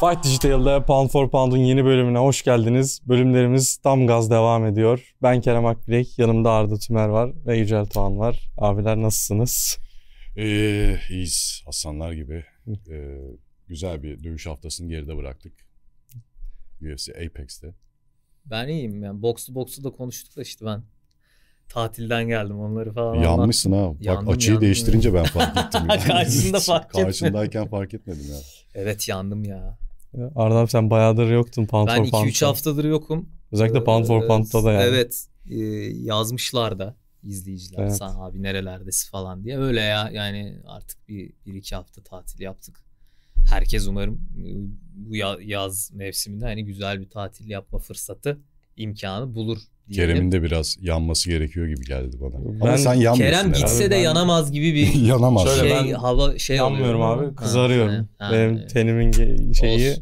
Fight Digital'da Pound for Pound'un yeni bölümüne hoş geldiniz. Bölümlerimiz tam gaz devam ediyor. Ben Kerem Akbilek, yanımda Arda Tümer var ve Yücel Tuğan var. Abiler nasılsınız? Ee, iyiyiz. Aslanlar gibi. Ee, güzel bir dövüş haftasını geride bıraktık. UFC Apex'te. Ben iyiyim yani. boksu boksu da konuştuk da işte ben tatilden geldim onları falan Yanmışsın anlattım. ha. Bak yandım, açıyı yandım. değiştirince ben fark ettim. Karşında fark etmedim. Karşındayken fark etmedim ya. Evet yandım ya. Arda abi sen bayağıdır yoktun Pound ben for Ben 2-3 haftadır yokum. Özellikle Pound for ee, Pound'da da yani. Evet e, yazmışlar da izleyiciler evet. sen abi nerelerdesin falan diye. Öyle ya yani artık bir, bir iki hafta tatil yaptık. Herkes umarım e, bu yaz mevsiminde hani güzel bir tatil yapma fırsatı imkanı bulur Kerem'in de biraz yanması gerekiyor gibi geldi bana. Ben, Ama sen yanmıyorsun Kerem gitse de ben... yanamaz gibi bir yanamaz. şey, ben hava şey yanmıyorum oluyor. abi. Kızarıyorum. Ha, ha, Benim evet. tenimin şeyi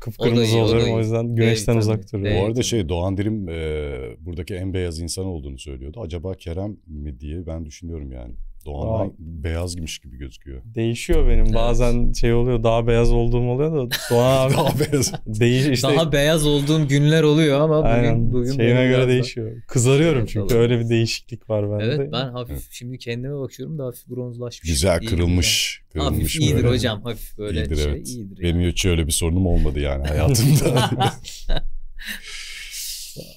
kıpkırmızı o oluyorum. O, o yüzden güneşten evet, uzak duruyorum. Evet. Bu arada şey Doğan Dirim e, buradaki en beyaz insan olduğunu söylüyordu. Acaba Kerem mi diye ben düşünüyorum yani. Doğan Aa, beyazmış gibi gözüküyor. Değişiyor benim. Evet. Bazen şey oluyor daha beyaz olduğum oluyor da Doğan abi daha beyaz. Değiş işte. Daha beyaz olduğum günler oluyor ama bugün Aynen. bugün şeyine göre değişiyor. Da... Kızarıyorum evet, çünkü olur. öyle bir değişiklik var bende. Evet ben hafif evet. şimdi kendime bakıyorum da hafif bronzlaşmış. Güzel kırılmış. kırılmış hafif iyidir böyle. hocam hafif böyle İyidir şey evet. iyidir. Benim hiç öyle bir sorunum olmadı yani hayatımda.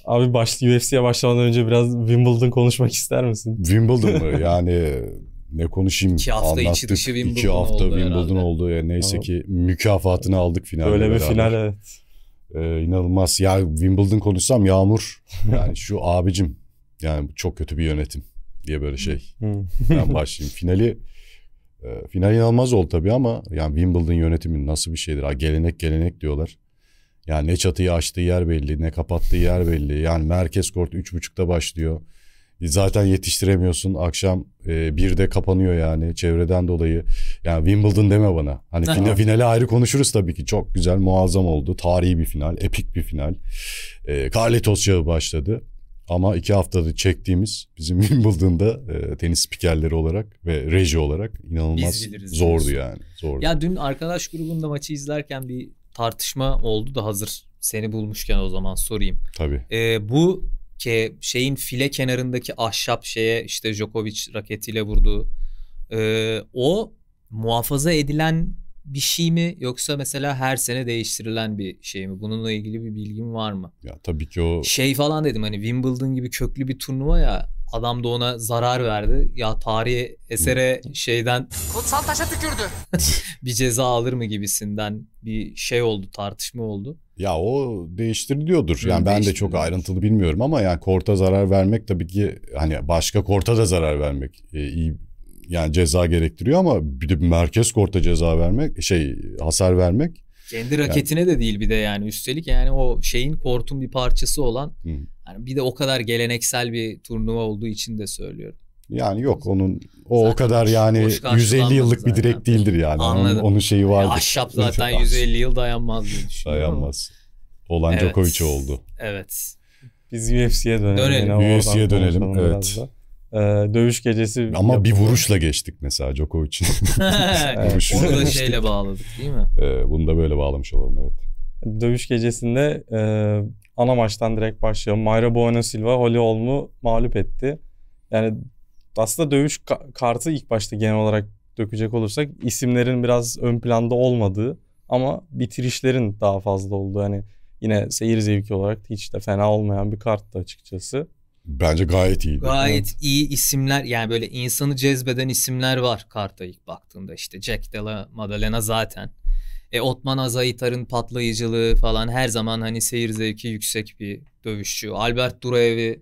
Abi baş, UFC'ye başlamadan önce biraz Wimbledon konuşmak ister misin? Wimbledon mu? Yani ne konuşayım? İki hafta Anlattık. içi dışı Wimbledon İki hafta oldu Wimbledon herhalde. oldu. Yani neyse ki mükafatını aldık finalde. Böyle bir final evet. Ee, inanılmaz. Ya Wimbledon konuşsam Yağmur. Yani şu abicim. Yani çok kötü bir yönetim diye böyle şey. ben başlayayım. Finali e, final inanılmaz oldu tabii ama yani Wimbledon yönetimi nasıl bir şeydir? Ha, gelenek gelenek diyorlar. Yani ne çatıyı açtığı yer belli, ne kapattığı yer belli. Yani merkez kort 3.30'da başlıyor. E, zaten yetiştiremiyorsun. Akşam e, bir de kapanıyor yani çevreden dolayı. Yani Wimbledon deme bana. Hani final, finale ayrı konuşuruz tabii ki. Çok güzel, muazzam oldu. Tarihi bir final, epik bir final. E, Carlitos çağı başladı. Ama iki haftadır çektiğimiz bizim Wimbledon'da e, tenis spikerleri olarak ve reji olarak inanılmaz zordu yani. Zordu. Ya dün arkadaş grubunda maçı izlerken bir tartışma oldu da hazır seni bulmuşken o zaman sorayım. Tabii. Ee, bu ki şeyin file kenarındaki ahşap şeye işte Djokovic raketiyle vurdu. Ee, o muhafaza edilen bir şey mi yoksa mesela her sene değiştirilen bir şey mi? Bununla ilgili bir bilgim var mı? Ya tabii ki o... Şey falan dedim hani Wimbledon gibi köklü bir turnuva ya Adam da ona zarar verdi. Ya tarihi esere şeyden... Kutsal taşa tükürdü. bir ceza alır mı gibisinden bir şey oldu, tartışma oldu. Ya o değiştiriliyordur. Yani Hı, ben de çok ayrıntılı bilmiyorum ama yani korta zarar vermek tabii ki hani başka korta da zarar vermek e, iyi yani ceza gerektiriyor ama bir de merkez korta ceza vermek şey hasar vermek kendi raketine yani. de değil bir de yani üstelik yani o şeyin kortun bir parçası olan Hı. yani bir de o kadar geleneksel bir turnuva olduğu için de söylüyorum. Yani yok onun o zaten o kadar yani 150 yıllık bir direk değildir yani. Anladım. Onun, onun şeyi e, vardı. ahşap zaten 150 yıl dayanmaz diye düşünüyorum. Dayanmaz. Olan evet. Djokovic oldu. Evet. Biz UFC'ye dönelim. Dönelim. UFC'ye dönelim. Evet. Da. Ee, dövüş gecesi. Ama yapıldı. bir vuruşla geçtik mesela Djokovic'in. Onu da şeyle bağladık değil mi? E, bunu da böyle bağlamış olalım evet. Dövüş gecesinde e, ana maçtan direkt başlayalım. Mayra Bueno Silva Holly Holm'u mağlup etti. Yani aslında dövüş kartı ilk başta genel olarak dökecek olursak isimlerin biraz ön planda olmadığı ama bitirişlerin daha fazla olduğu. Hani yine seyir zevki olarak hiç de fena olmayan bir karttı açıkçası. Bence gayet iyi. Gayet evet. iyi isimler yani böyle insanı cezbeden isimler var karta ilk baktığında işte Jack Della Madalena zaten. E, Otman Azaitar'ın patlayıcılığı falan her zaman hani seyir zevki yüksek bir dövüşçü. Albert Durev'i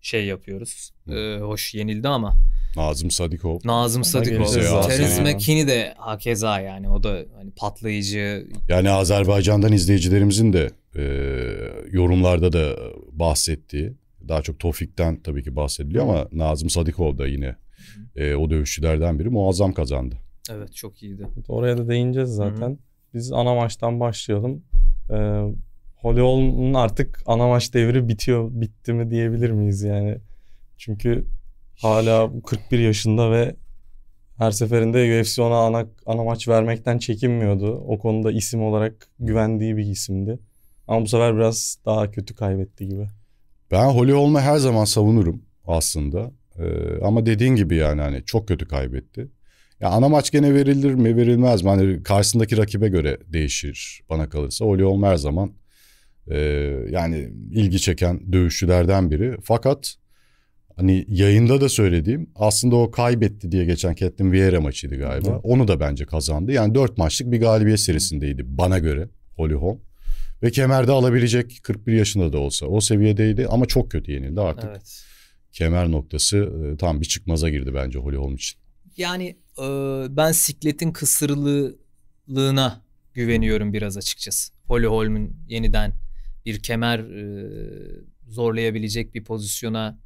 şey yapıyoruz. Hı. E, hoş yenildi ama. Nazım Sadikov. Nazım Sadikov. Terence McKinney de hakeza yani o da hani patlayıcı. Yani Azerbaycan'dan izleyicilerimizin de e, yorumlarda da bahsettiği daha çok Tofik'ten tabii ki bahsediliyor ama Nazım Sadikov da yine e, o dövüşçülerden biri muazzam kazandı. Evet çok iyiydi. Oraya da değineceğiz zaten. Hı-hı. Biz ana maçtan başlayalım. Ee, Hollywood'un artık ana maç devri bitiyor, bitti mi diyebilir miyiz yani? Çünkü hala 41 yaşında ve her seferinde UFC ona ana, ana maç vermekten çekinmiyordu. O konuda isim olarak güvendiği bir isimdi. Ama bu sefer biraz daha kötü kaybetti gibi. Ben Holly Holm'u her zaman savunurum aslında. Ee, ama dediğin gibi yani hani çok kötü kaybetti. Ya ana maç gene verilir mi verilmez mi? Hani karşısındaki rakibe göre değişir bana kalırsa. Holly Holm her zaman e, yani ilgi çeken dövüşçülerden biri. Fakat hani yayında da söylediğim aslında o kaybetti diye geçen Kettin Vieira maçıydı galiba. Hı. Onu da bence kazandı. Yani dört maçlık bir galibiyet serisindeydi bana göre Holly Holm. Ve kemerde alabilecek 41 yaşında da olsa o seviyedeydi ama çok kötü yenildi artık. Evet. Kemer noktası e, tam bir çıkmaza girdi bence Holly Holm için. Yani e, ben sikletin kısırlığına güveniyorum biraz açıkçası. Holly Holm'un yeniden bir kemer e, zorlayabilecek bir pozisyona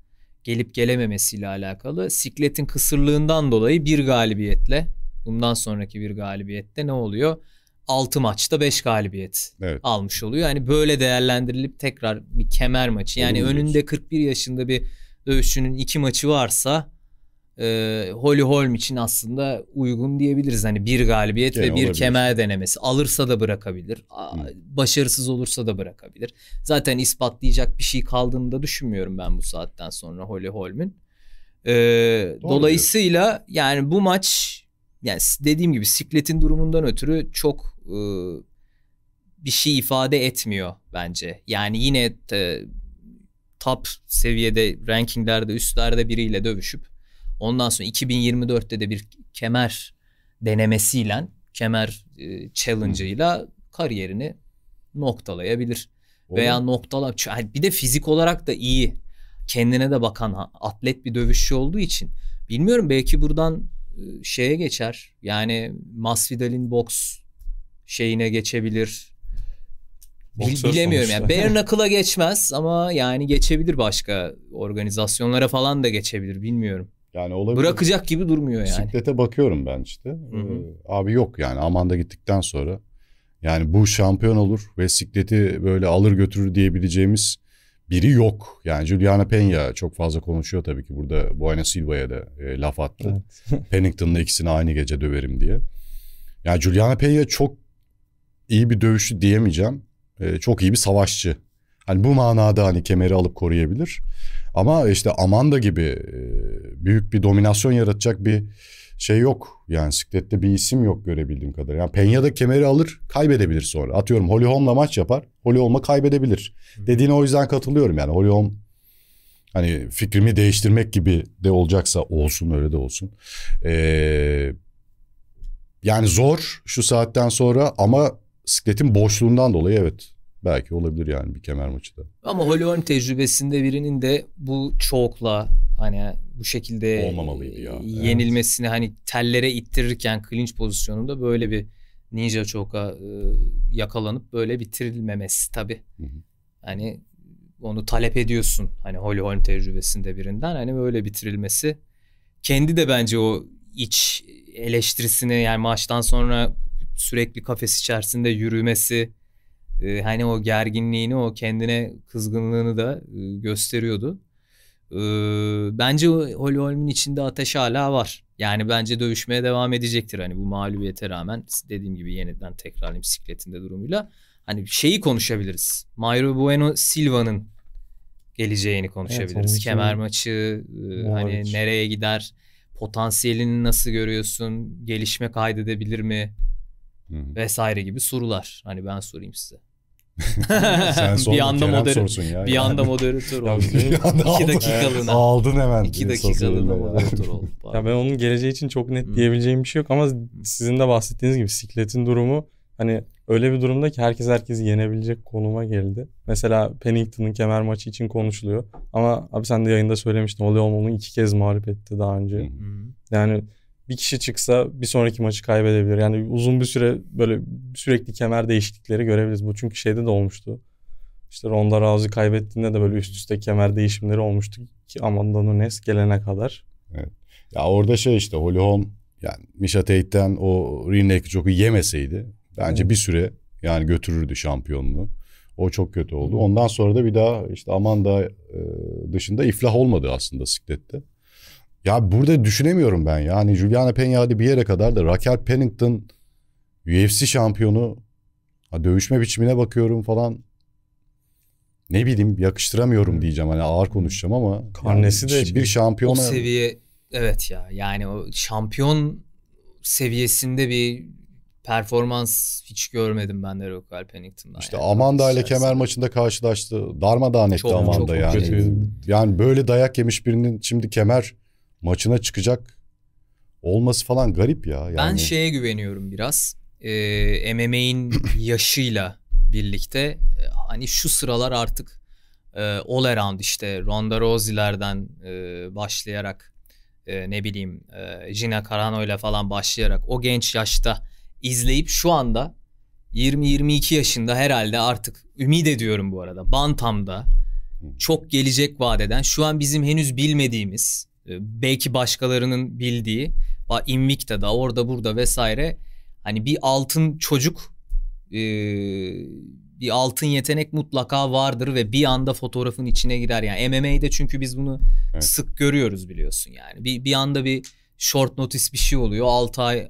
gelip gelememesiyle alakalı. Sikletin kısırlığından dolayı bir galibiyetle bundan sonraki bir galibiyette ne oluyor? 6 maçta 5 galibiyet evet. almış oluyor. Yani böyle değerlendirilip tekrar bir kemer maçı. Yani Olur önünde diyorsun. 41 yaşında bir dövüşçünün 2 maçı varsa e, Holly Holm için aslında uygun diyebiliriz. Hani bir galibiyet Gene ve bir olabilir. kemer denemesi. Alırsa da bırakabilir. Hı. Başarısız olursa da bırakabilir. Zaten ispatlayacak bir şey kaldığını da düşünmüyorum ben bu saatten sonra Holly Holm'ün. E, dolayısıyla diyorsun. yani bu maç yani dediğim gibi sikletin durumundan ötürü çok e, bir şey ifade etmiyor bence. Yani yine e, top seviyede rankinglerde üstlerde biriyle dövüşüp ondan sonra 2024'te de bir kemer denemesiyle kemer e, challenge'ıyla kariyerini noktalayabilir. Olur. Veya noktala bir de fizik olarak da iyi kendine de bakan atlet bir dövüşçü olduğu için bilmiyorum belki buradan e, şeye geçer. Yani Masvidal'in boks şeyine geçebilir. Bil, bilemiyorum yani. Bare Knuckle'a geçmez ama yani geçebilir başka organizasyonlara falan da geçebilir bilmiyorum. Yani olabilir. Bırakacak gibi durmuyor yani. Bisiklete bakıyorum ben işte. Ee, abi yok yani Amanda gittikten sonra. Yani bu şampiyon olur ve sikleti böyle alır götürür diyebileceğimiz biri yok. Yani Juliana Pena çok fazla konuşuyor tabii ki burada Buena Silva'ya da e, laf attı. Evet. Pennington'la ikisini aynı gece döverim diye. Yani Juliana Pena çok iyi bir dövüşçü diyemeyeceğim. E, çok iyi bir savaşçı. Hani bu manada hani kemeri alıp koruyabilir. Ama işte Amanda gibi e, büyük bir dominasyon yaratacak bir şey yok. Yani siklette bir isim yok görebildiğim kadar. Yani Penya'da kemeri alır kaybedebilir sonra. Atıyorum Holly Holm'la maç yapar. Holly Holm'a kaybedebilir. Dediğine o yüzden katılıyorum yani. Holly Holm hani fikrimi değiştirmek gibi de olacaksa olsun öyle de olsun. Ee, yani zor şu saatten sonra ama Sikletin boşluğundan dolayı evet belki olabilir yani bir kemer maçı da. Ama Holm tecrübesinde birinin de bu çokla hani bu şekilde olmamalıydı ya. Yenilmesini evet. hani tellere ittirirken clinch pozisyonunda böyle bir ninja çoka e, yakalanıp böyle bitirilmemesi tabi. Hani onu talep ediyorsun hani Holm tecrübesinde birinden hani böyle bitirilmesi kendi de bence o iç eleştirisini yani maçtan sonra sürekli kafes içerisinde yürümesi e, hani o gerginliğini o kendine kızgınlığını da e, gösteriyordu. E, bence Holly Holm'in içinde ateş hala var. Yani bence dövüşmeye devam edecektir hani bu mağlubiyete rağmen dediğim gibi yeniden tekrarlayayım bisikletinde durumuyla. Hani şeyi konuşabiliriz. Mayro Bueno Silva'nın geleceğini konuşabiliriz. Evet, Kemer maçı e, hani nereye gider? Potansiyelini nasıl görüyorsun? Gelişme kaydedebilir mi? Hı-hı. vesaire gibi sorular. Hani ben sorayım size. Sen bir anda moderatör ya. Bir anda moderatör oldum. İki dakikalığına. Aldın hemen. İki dakikalığına moderatör oldum. ya ben onun geleceği için çok net diyebileceğim bir şey yok ama sizin de bahsettiğiniz gibi sikletin durumu hani öyle bir durumda ki herkes herkesi yenebilecek konuma geldi. Mesela Pennington'un kemer maçı için konuşuluyor. Ama abi sen de yayında söylemiştin. Oli onu iki kez mağlup etti daha önce. Hmm. Yani bir kişi çıksa bir sonraki maçı kaybedebilir. Yani uzun bir süre böyle sürekli kemer değişiklikleri görebiliriz. Bu çünkü şeyde de olmuştu. İşte Ronda Rousey kaybettiğinde de böyle üst üste kemer değişimleri olmuştu ki Amanda Nunes gelene kadar. Evet. Ya orada şey işte Holly Holm yani Misha Tate'den o ringneck joku yemeseydi bence evet. bir süre yani götürürdü şampiyonluğu. O çok kötü oldu. Ondan sonra da bir daha işte Amanda e, dışında iflah olmadı aslında siklette. Ya burada düşünemiyorum ben yani Juliana Pena hadi bir yere kadar da Raquel Pennington UFC şampiyonu ha, dövüşme biçimine bakıyorum falan ne bileyim yakıştıramıyorum diyeceğim hani ağır konuşacağım ama karnesi yani, de bir şey, şampiyona o seviye evet ya yani o şampiyon seviyesinde bir performans hiç görmedim ben de Rockal Pennington'dan. İşte yani. Amanda ile kemer maçında karşılaştı. Darmadağın etti çok, Amanda çok yani. Kötü. Yani böyle dayak yemiş birinin şimdi kemer maçına çıkacak olması falan garip ya. Yani... Ben şeye güveniyorum biraz. Ee, MMA'in yaşıyla birlikte e, hani şu sıralar artık e, all around işte Ronda Rousey'lerden e, başlayarak e, ne bileyim e, Gina Carano ile falan başlayarak o genç yaşta izleyip şu anda 20-22 yaşında herhalde artık ümit ediyorum bu arada Bantam'da çok gelecek vadeden şu an bizim henüz bilmediğimiz ee, belki başkalarının bildiği Invicta'da orada burada vesaire hani bir altın çocuk ee, bir altın yetenek mutlaka vardır ve bir anda fotoğrafın içine girer. Yani MMA'de çünkü biz bunu evet. sık görüyoruz biliyorsun yani. Bir, bir anda bir short notice bir şey oluyor. 6 ay e,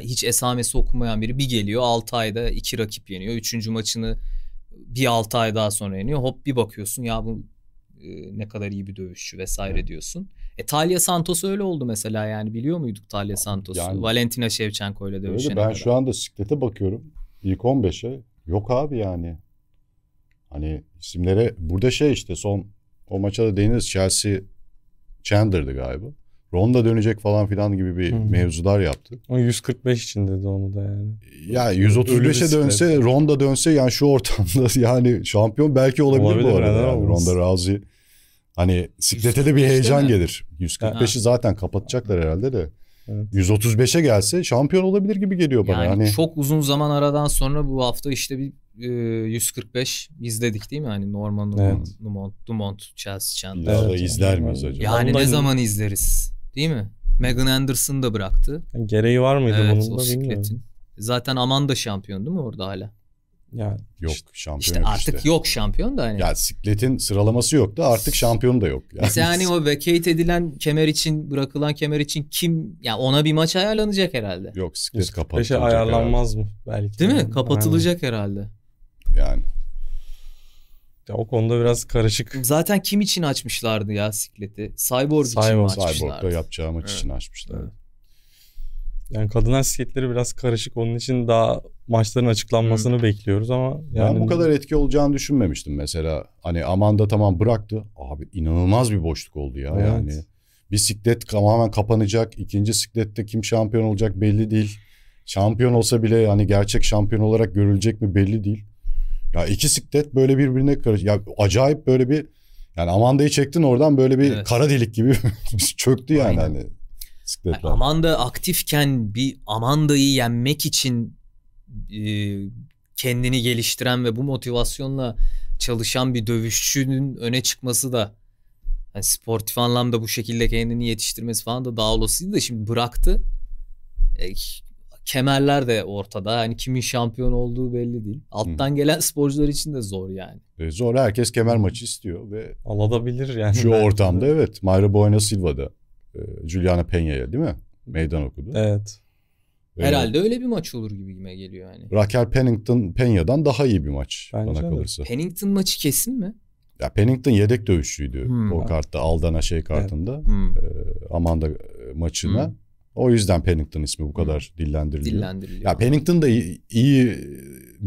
hiç esamesi okumayan biri bir geliyor. 6 ayda iki rakip yeniyor. Üçüncü maçını bir 6 ay daha sonra yeniyor. Hop bir bakıyorsun ya bu e, ne kadar iyi bir dövüşçü vesaire evet. diyorsun. E Talia Santos öyle oldu mesela yani biliyor muyduk Talia Santos'u? Yani, Valentina Shevchenko ile dövüşene öyle, Ben kadar. şu anda siklete bakıyorum ilk 15'e yok abi yani. Hani isimlere burada şey işte son o maça da değiniriz Chelsea Chandler'dı galiba. Ronda dönecek falan filan gibi bir Hı-hı. mevzular yaptı. O 145 için dedi onu da yani. Ya yani 135'e dönse, Ronda dönse yani şu ortamda yani şampiyon belki olabilir, olabilir bu arada. Yani. Ronda Rousey Hani siklete de bir heyecan gelir. 145'i zaten kapatacaklar herhalde de. Evet. 135'e gelse şampiyon olabilir gibi geliyor bana. Yani hani... çok uzun zaman aradan sonra bu hafta işte bir e, 145 izledik değil mi? Hani Norman Dumont, evet. Dumont, Dumont Chelsea Chandler. Ya evet, da izler miyiz acaba? Yani Ondan ne zaman izleriz? Değil mi? Megan Anderson da bıraktı. Gereği var mıydı evet, bunun da bilmiyorum. Zaten Amanda şampiyon değil mi orada hala? Yani yok işte, şampiyon işte artık işte. yok şampiyon da hani. Ya sikletin sıralaması yoktu artık şampiyon da yok. Yani. Mesela hani o vacate edilen kemer için bırakılan kemer için kim ya yani ona bir maç ayarlanacak herhalde. Yok siklet kapatılacak. Peşe ayarlanmaz herhalde. mı belki. Değil yani. mi? Kapatılacak Aynen. herhalde. Yani. Ya o konuda biraz karışık. Zaten kim için açmışlardı ya sikleti? Cyborg, Cyborg için mi açmışlardı? Cyborg'da yapacağı maç evet. için açmışlardı. Evet. Yani kadın hareketleri biraz karışık. Onun için daha maçların açıklanmasını Hı. Hmm. bekliyoruz ama yani ben bu kadar etki olacağını düşünmemiştim mesela. Hani Amanda tamam bıraktı. Abi inanılmaz bir boşluk oldu ya evet. yani. Bisiklet tamamen kapanacak. İkinci siklette kim şampiyon olacak belli değil. Şampiyon olsa bile hani gerçek şampiyon olarak görülecek mi belli değil. Ya iki siklet böyle birbirine karış. Ya acayip böyle bir yani Amanda'yı çektin oradan böyle bir evet. kara delik gibi çöktü yani Aynen. hani bisikletle. Yani Amanda aktifken bir Amanda'yı yenmek için e, kendini geliştiren ve bu motivasyonla çalışan bir dövüşçünün öne çıkması da yani sportif anlamda bu şekilde kendini yetiştirmesi falan da daha olasıydı da şimdi bıraktı. E, kemerler de ortada. Yani kimin şampiyon olduğu belli değil. Alttan Hı. gelen sporcular için de zor yani. E zor. Herkes kemer maçı istiyor ve alabilir yani. Şu ortamda de. evet. Mayra Boyna Silva'da e, Juliana Peña'ya değil mi? Meydan okudu. Evet. E, Herhalde öyle bir maç olur gibi gibime geliyor yani. Raquel Pennington Penya'dan daha iyi bir maç Bence bana öyle. kalırsa. Pennington maçı kesin mi? Ya Pennington yedek dövüşçüydü hmm. o kartta Aldana şey kartında. Evet. Hmm. E, Amanda maçına. Hmm. O yüzden Pennington ismi bu hmm. kadar hmm. dillendiriliyor. dillendiriliyor. Ya Pennington da iyi, iyi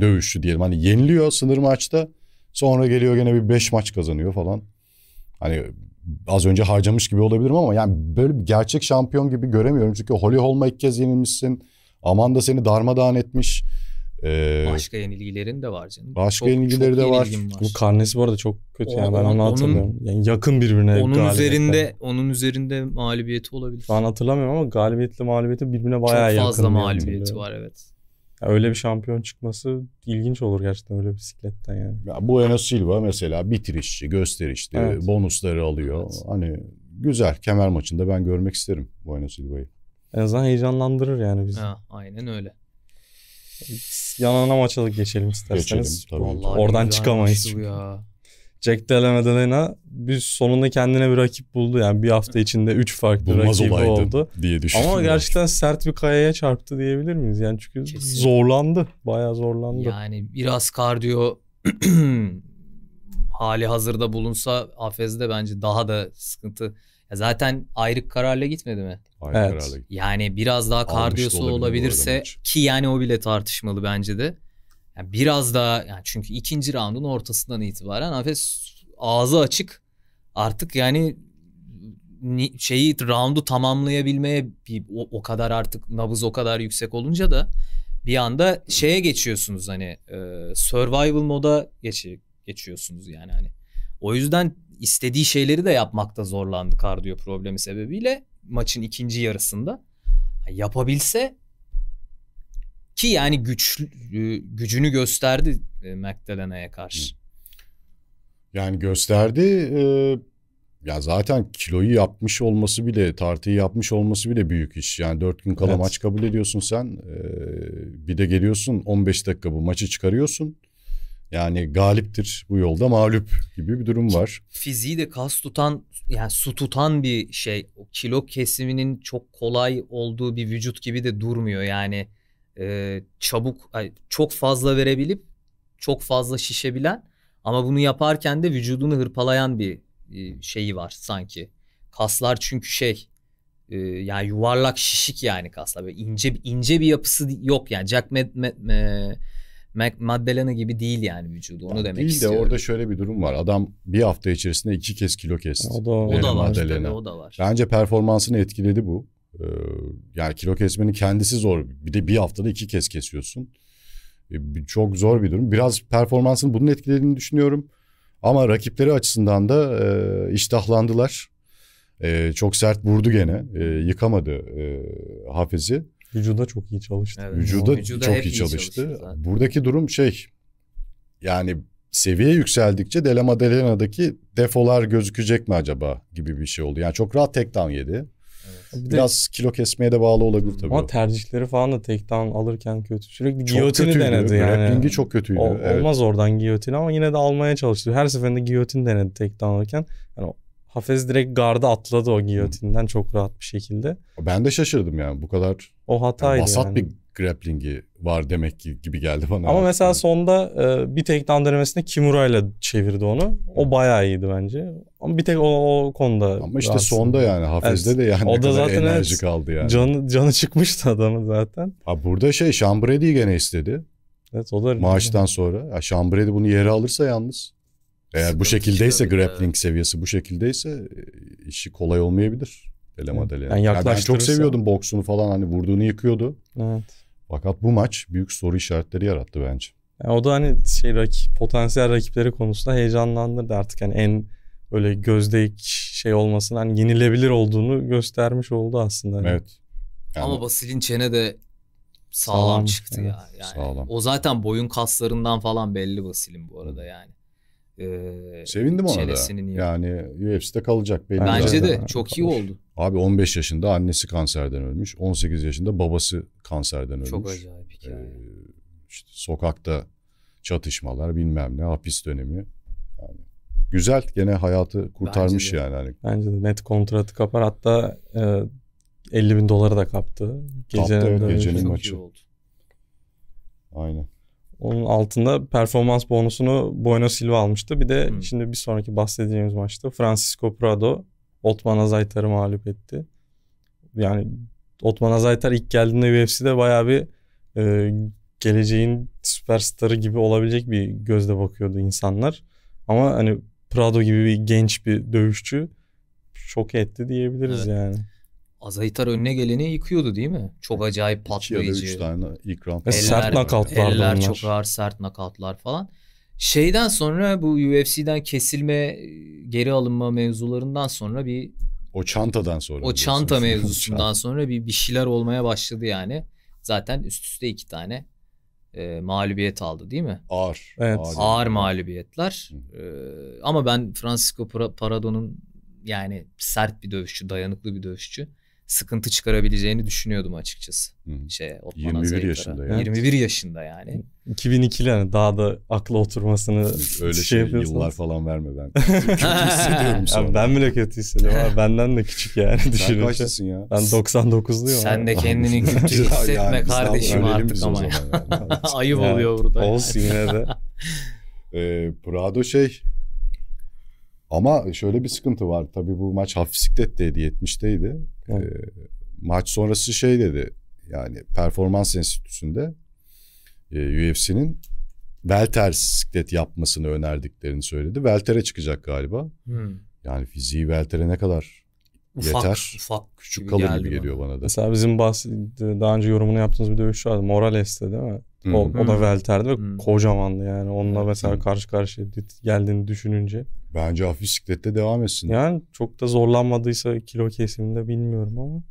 dövüşçü diyelim. Hani yeniliyor sınır maçta. Sonra geliyor gene bir 5 maç kazanıyor falan. Hani az önce harcamış gibi olabilirim ama yani böyle bir gerçek şampiyon gibi göremiyorum. Çünkü Holly Holm'a ilk kez yenilmişsin. Amanda seni darmadağın etmiş. Ee, başka yenilgilerin de var canım. Başka çok, yenilgileri çok de var. var. Bu karnesi bu arada çok kötü o, yani ben onu hatırlamıyorum. Yani yakın birbirine Onun üzerinde onun üzerinde mağlubiyeti olabilir. Ben hatırlamıyorum ama galibiyetle mağlubiyeti birbirine bayağı yakın. Çok fazla yakın mağlubiyeti var evet. Ya öyle bir şampiyon çıkması ilginç olur gerçekten öyle bisikletten yani. Ya bu Enes Silva mesela bitirişçi, gösterişti, evet. bonusları alıyor. Evet. Hani güzel kemer maçında ben görmek isterim bu Enes Silva'yı. En azından heyecanlandırır yani bizi. Ha, aynen öyle. Yanana maç alıp geçelim isterseniz. Geçelim, tabii. Vallahi Oradan çıkamayız. Bu ya. Jack de la Maddalena bir sonunda kendine bir rakip buldu. Yani bir hafta içinde 3 farklı Bulmaz rakibi olaydı oldu. diye düşündüm. Ama gerçekten sert bir kayaya çarptı diyebilir miyiz? Yani çünkü Kesin. zorlandı. Bayağı zorlandı. Yani biraz kardiyo hali hazırda bulunsa Hafez'de bence daha da sıkıntı. Ya zaten ayrık kararla gitmedi mi? Ayrık evet. kararla gitmedi. Yani biraz daha kardiyosu olabilir olabilirse ki yani o bile tartışmalı bence de. Yani biraz daha yani çünkü ikinci roundun ortasından itibaren Hafes ağzı açık artık yani şeyi roundu tamamlayabilmeye bir, o, o kadar artık nabız o kadar yüksek olunca da bir anda şeye geçiyorsunuz hani e, survival moda geç, geçiyorsunuz yani hani. O yüzden istediği şeyleri de yapmakta zorlandı kardiyo problemi sebebiyle maçın ikinci yarısında. Yapabilse ki yani güç e, gücünü gösterdi e, Magdalena'ya karşı. Yani gösterdi. E, ya zaten kiloyu yapmış olması bile, tartıyı yapmış olması bile büyük iş. Yani dört gün kala evet. maç kabul ediyorsun sen. E, bir de geliyorsun 15 dakika bu maçı çıkarıyorsun. Yani galiptir bu yolda mağlup gibi bir durum var. Fiziği de kas tutan yani su tutan bir şey. O kilo kesiminin çok kolay olduğu bir vücut gibi de durmuyor yani e, çabuk çok fazla verebilip çok fazla şişebilen ama bunu yaparken de vücudunu hırpalayan bir e, şeyi var sanki. Kaslar çünkü şey e, yani yuvarlak şişik yani kaslar böyle ince ince bir yapısı yok yani Jack Med, Med, Med, Maddalena gibi değil yani vücudu. Onu yani demek değil istiyorum. de orada şöyle bir durum var. Adam bir hafta içerisinde iki kez kilo kesti. O da, o da var. Tabii, o da var. Bence performansını etkiledi bu. Ee, yani kilo kesmenin kendisi zor. Bir de bir haftada iki kez kesiyorsun. Ee, çok zor bir durum. Biraz performansını bunun etkilediğini düşünüyorum. Ama rakipleri açısından da e, iştahlandılar. E, çok sert vurdu gene. E, yıkamadı e, Hafiz'i. Vücuda çok iyi çalıştı. Evet, vücuda, vücuda çok iyi çalıştı. Zaten. Buradaki durum şey yani seviye yükseldikçe Dela Delena'daki defolar gözükecek mi acaba gibi bir şey oldu. Yani çok rahat tek down yedi. Bir Biraz de, kilo kesmeye de bağlı olabilir tabii. Ama o. tercihleri falan da tek takedown alırken kötü. Sürekli çok giyotini denedi yani. Grapplingi çok kötüydü. O, evet. Olmaz oradan giyotin ama yine de almaya çalıştı. Her seferinde giyotin denedi tek takedown alırken. Yani Hafez direkt garda atladı o giyotinden çok rahat bir şekilde. Ben de şaşırdım yani bu kadar. O hataydı yani. Vasat yani. bir grappling'i var demek ki gibi geldi bana. Ama mesela sonda e, bir tek denemesinde Kimura ile çevirdi onu. O bayağı iyiydi bence. Ama bir tek o, o konuda. Ama işte rahatsız. sonda yani Hafiz'de evet. de yani o da zaten enerji evet, kaldı yani. Canı, canı çıkmıştı adamın zaten. Ha burada şey Şambredi gene istedi. Evet o da. Maaştan sonra. Ya Şambredi bunu yere alırsa yalnız. Eğer bu şekildeyse grappling seviyesi bu şekildeyse e, işi kolay olmayabilir. Dele Yani, yani ben çok seviyordum boksunu falan hani vurduğunu yıkıyordu. Evet. Fakat bu maç büyük soru işaretleri yarattı bence. Yani o da hani şey rakip, potansiyel rakipleri konusunda heyecanlandırdı artık yani en öyle gözdeyik şey olmasından hani yenilebilir olduğunu göstermiş oldu aslında. Hani evet. Yani... Ama Basilin çene de sağlam, sağlam çıktı evet, ya. Yani sağlam. O zaten boyun kaslarından falan belli Basilin bu arada yani e, Sevindim ona da. Yani UFC'de kalacak. Belli Bence zaten. de çok iyi oldu. Abi 15 yaşında annesi kanserden ölmüş. 18 yaşında babası kanserden ölmüş. Çok acayip Ee, işte sokakta çatışmalar bilmem ne hapis dönemi. Yani güzel gene hayatı kurtarmış Bence yani. Hani. Bence de net kontratı kapar hatta e, 50 bin dolara da kaptı. Gece kaptı, evet, gecenin maçı. Oldu. Aynen. Onun altında performans bonusunu Bueno Silva almıştı. Bir de hmm. şimdi bir sonraki bahsedeceğimiz maçta Francisco Prado Otman Azaytar'ı mağlup etti. Yani Otman Azaytar ilk geldiğinde UFC'de bayağı bir e, geleceğin süperstarı gibi olabilecek bir gözle bakıyordu insanlar. Ama hani Prado gibi bir genç bir dövüşçü şok etti diyebiliriz evet. yani. Azaytar önüne geleni yıkıyordu değil mi? Çok acayip patlayıcı. 2 ya da tane ilk round. Eller, sert nakatlar Eller bunlar. çok ağır sert nakatlar falan. Şeyden sonra bu UFC'den kesilme, geri alınma mevzularından sonra bir... O çantadan sonra. O çanta mevzusundan sonra bir, bir şeyler olmaya başladı yani. Zaten üst üste iki tane e, mağlubiyet aldı değil mi? Ağır. Evet. Ağır, ağır mağlubiyetler. E, ama ben Francisco Paradon'un yani sert bir dövüşçü, dayanıklı bir dövüşçü sıkıntı çıkarabileceğini düşünüyordum açıkçası. Hmm. Şey, 21 yaşında yani. 21 yaşında yani. 2002'li yani daha da akla oturmasını Öyle şey, şey yıllar falan verme ben. kötü hissediyorum sonra. Abi ben bile kötü hissediyorum abi. Benden de küçük yani düşününce. Sen kaçlısın ya? Ben 99'luyum. Sen de kendini kötü hissetme yani, kardeşim artık ama. Yani. Ayıp yani, oluyor burada. Olsun yani. yine de. Ee, Prado şey ama şöyle bir sıkıntı var. Tabii bu maç hafif sikletteydi 70'teydi. Evet. Ee, maç sonrası şey dedi. Yani performans enstitüsünde e, UFC'nin Welter siklet yapmasını önerdiklerini söyledi. Welter'e çıkacak galiba. Hmm. Yani fiziği Welter'e ne kadar ufak, yeter. Ufak küçük kalır gibi geliyor bana da. Mesela bizim bahsettiğimiz daha önce yorumunu yaptığımız bir dövüşçü vardı. Morales'te değil mi? Hmm. O, o da Welter'de hmm. kocamandı yani. Onunla mesela hmm. karşı karşıya geldiğini düşününce. Bence hafif bisiklette devam etsin. Yani çok da zorlanmadıysa kilo kesiminde bilmiyorum ama.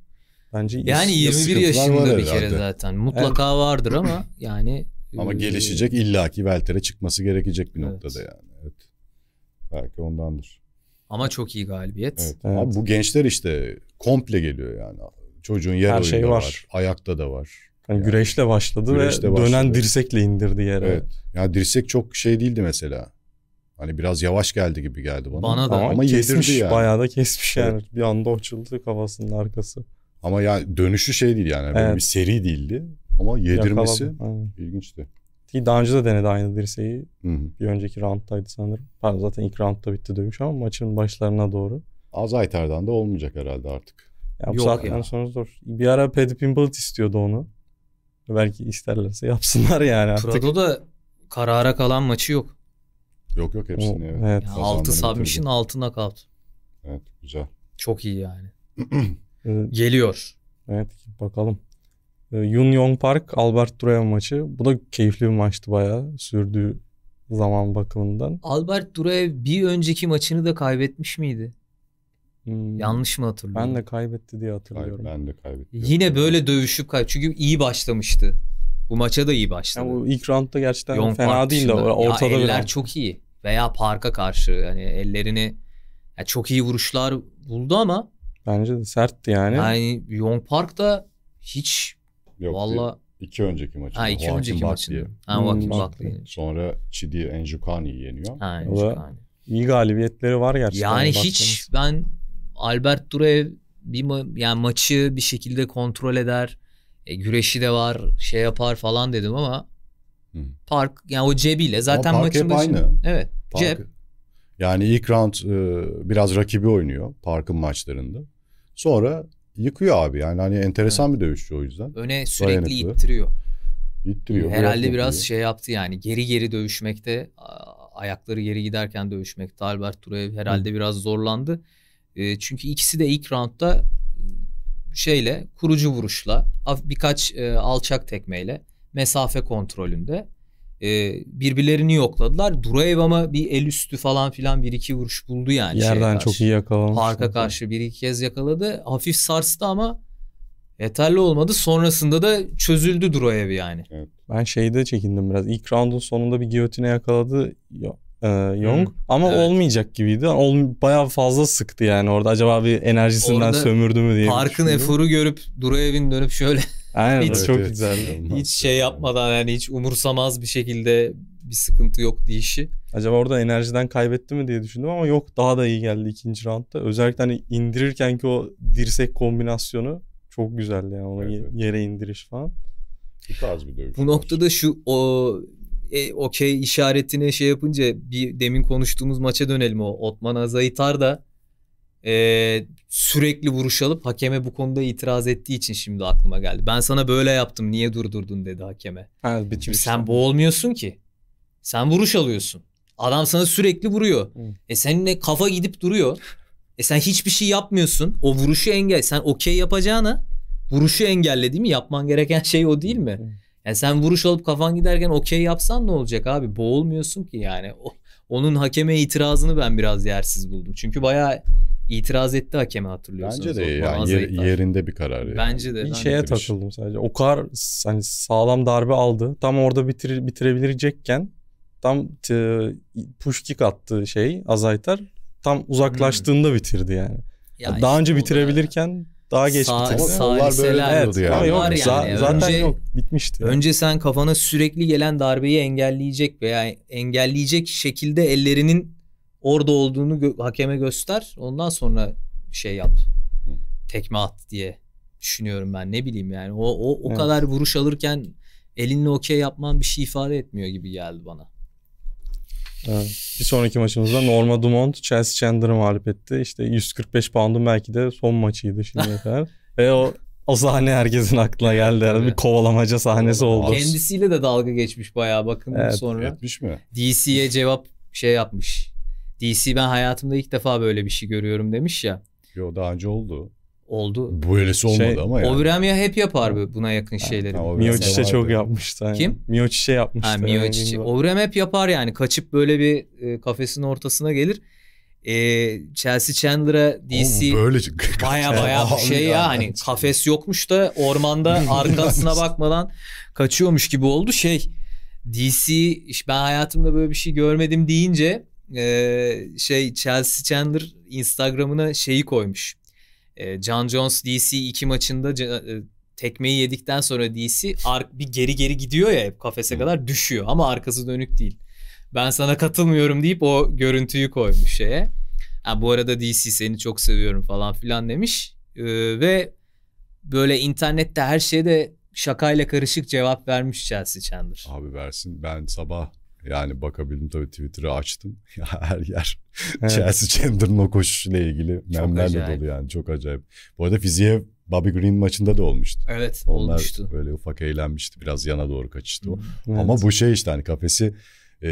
Bence yani 21 yaşında bir kere zaten. Mutlaka evet. vardır ama yani ama e, gelişecek illaki Velter'e çıkması gerekecek bir evet. noktada yani. Evet. Belki ondandır. Ama çok iyi galibiyet. Evet. evet. Abi bu gençler işte komple geliyor yani. Çocuğun yer Her şey var. var. Ayakta da var. Yani, yani güreşle başladı güreşle ve başladı. dönen dirsekle indirdi yere. Evet. Ya yani dirsek çok şey değildi mesela. Hani biraz yavaş geldi gibi geldi bana. Bana da ama, ama kesmiş, yani. bayağı da kesmiş yani. Evet. Bir anda uçuldu kafasının arkası. Ama ya dönüşü şey değil yani. Evet. Bir seri değildi. Ama yedirmesi Yakaladım. ilginçti. Ki daha önce de denedi aynı dirseği. Hı-hı. Bir önceki roundtaydı sanırım. Pardon zaten ilk roundta bitti dövüş ama maçın başlarına doğru. Azayter'dan da olmayacak herhalde artık. Ya bu Yok saatten ya. sonra zor. Bir ara Paddy Pimblett istiyordu onu. Belki isterlerse yapsınlar yani artık. Prado da karara kalan maçı yok. Yok yok hepsini o, evet. evet. Yani 6 submission 6 knockout. Evet güzel. Çok iyi yani. Geliyor. Evet bakalım. Ee, Yun Yong Park Albert Duran maçı. Bu da keyifli bir maçtı bayağı sürdüğü zaman bakımından. Albert Duraev bir önceki maçını da kaybetmiş miydi? Hmm. Yanlış mı hatırlıyorum? Ben de kaybetti diye hatırlıyorum. Kay, ben de kaybetti. Yine böyle dövüşüp kay çünkü iyi başlamıştı. Bu maça da iyi başladı. Yani bu ilk roundda gerçekten Young fena değil de ortada ya eller bir çok iyi veya Park'a karşı yani ellerini yani çok iyi vuruşlar buldu ama bence de sertti yani. Yani Young Park da hiç Yok, valla iki önceki maçında. Ha, iki Joaquin önceki Barkley. maçında. Ha, Joaquin hmm, Barkley. Barkley. Sonra Chidi Enjukani'yi yeniyor. Ha, Enjukani. İyi galibiyetleri var gerçekten. Yani hiç ben Albert Durev bir ma- yani maçı bir şekilde kontrol eder. E, güreşi de var, şey yapar falan dedim ama Park yani o cebiyle zaten ama maçın başında. aynı. Evet. Park, Cep. Yani ilk round e, biraz rakibi oynuyor Park'ın maçlarında. Sonra yıkıyor abi yani hani enteresan evet. bir dövüşçü o yüzden. Öne sürekli Dayanıklı. ittiriyor. İttiriyor. Herhalde yapıyor. biraz şey yaptı yani geri geri dövüşmekte ayakları geri giderken dövüşmekte Albert Turev herhalde Hı. biraz zorlandı. E, çünkü ikisi de ilk roundda ıı, şeyle kurucu vuruşla birkaç e, alçak tekmeyle mesafe kontrolünde e, birbirlerini yokladılar. Duraev ama bir el üstü falan filan bir iki vuruş buldu yani. Yerden çok iyi yakalamış. Parka karşı bir iki kez yakaladı. Hafif sarstı ama yeterli olmadı. Sonrasında da çözüldü Duraev yani. Evet. Ben şeyde çekindim biraz. İlk roundun sonunda bir giyotine yakaladı e, Young. Hı. Hmm, ama evet. olmayacak gibiydi. Ol, bayağı fazla sıktı yani orada. Acaba bir enerjisinden orada sömürdü mü diye. Parkın eforu görüp Duraev'in dönüp şöyle Aynen, hiç çok evet. güzel. Hiç şey yapmadan yani hiç umursamaz bir şekilde bir sıkıntı yok dişi. Acaba orada enerjiden kaybetti mi diye düşündüm ama yok daha da iyi geldi ikinci roundda. Özellikle hani indirirken ki o dirsek kombinasyonu çok güzeldi yani onu evet, yere indiriş falan. Bu tarz bir dövüş. Bu noktada şu o e, okey işaretini şey yapınca bir demin konuştuğumuz maça dönelim o. Otman Azaitar da e, sürekli alıp hakeme bu konuda itiraz ettiği için şimdi aklıma geldi. Ben sana böyle yaptım niye durdurdun dedi hakeme. Ha, bitmiş. Şimdi sen boğulmuyorsun ki. Sen vuruş alıyorsun. Adam sana sürekli vuruyor. Hı. E seninle kafa gidip duruyor. E sen hiçbir şey yapmıyorsun. O vuruşu engel. Sen okey yapacağına vuruşu engelle değil mi? Yapman gereken şey o değil mi? Hı. Yani e, sen vuruş alıp kafan giderken okey yapsan ne olacak abi? Boğulmuyorsun ki yani. O, onun hakeme itirazını ben biraz yersiz buldum. Çünkü bayağı itiraz etti hakeme hatırlıyorsunuz. Bence de yani yer, yerinde bir karar. Yani. Bence de. Bir şeye bitirmiş. Şey. takıldım sadece. O kadar hani sağlam darbe aldı. Tam orada bitir, bitirebilecekken tam push kick attı şey Azaytar. Tam uzaklaştığında hmm. bitirdi yani. Ya daha işte önce bitirebilirken ya. daha geç Sa- bitirdi. Onlar böyle evet, yani. var yani. Z- zaten önce, yok bitmişti. Yani. Önce sen kafana sürekli gelen darbeyi engelleyecek veya engelleyecek şekilde ellerinin orada olduğunu gö- hakeme göster. Ondan sonra şey yap. Tekme at diye düşünüyorum ben. Ne bileyim yani. O o, o evet. kadar vuruş alırken elinle okey yapman bir şey ifade etmiyor gibi geldi bana. Bir sonraki maçımızda Norma Dumont Chelsea Chandler'ı mağlup etti. İşte 145 pound'un belki de son maçıydı şimdiye kadar. Ve o o sahne herkesin aklına geldi Evet. Bir kovalamaca sahnesi oldu. Kendisiyle de dalga geçmiş bayağı bakın evet, sonra. Etmiş mi? DC'ye cevap şey yapmış. DC ben hayatımda ilk defa böyle bir şey görüyorum demiş ya. Yo daha önce oldu. Oldu. Bu öylesi şey, olmadı şey, ama yani. Ovremya hep yapar buna yakın ha, şeyleri. Ha, Mio Çişe çok yapmıştı. Yani. Kim? Mio Çişe yapmıştı. Ha, Mio Çişe. Ovrem hep yapar yani. Kaçıp böyle bir e, kafesin ortasına gelir. E, Chelsea Chandler'a DC Oğlum, böyle baya baya bir şey ya, ya hani kafes yokmuş da ormanda arkasına bakmadan kaçıyormuş gibi oldu şey. DC ben hayatımda böyle bir şey görmedim deyince şey Chelsea Chandler Instagram'ına şeyi koymuş. John Jones DC 2 maçında e, tekmeyi yedikten sonra DC bir geri geri gidiyor ya kafese kadar düşüyor ama arkası dönük değil. Ben sana katılmıyorum deyip o görüntüyü koymuş şeye. Ha, bu arada DC seni çok seviyorum falan filan demiş. ve böyle internette her şeye de şakayla karışık cevap vermiş Chelsea Chandler. Abi versin ben sabah yani bakabildim tabii Twitter'ı açtım. her yer Chelsea Chandler'ın o koşuşuyla ilgili memlerle dolu yani. Çok acayip. Bu arada fiziğe Bobby Green maçında da olmuştu. Evet Onlar olmuştu. böyle ufak eğlenmişti. Biraz yana doğru kaçıştı o. Hmm. Evet. Ama bu şey işte hani kafesi e,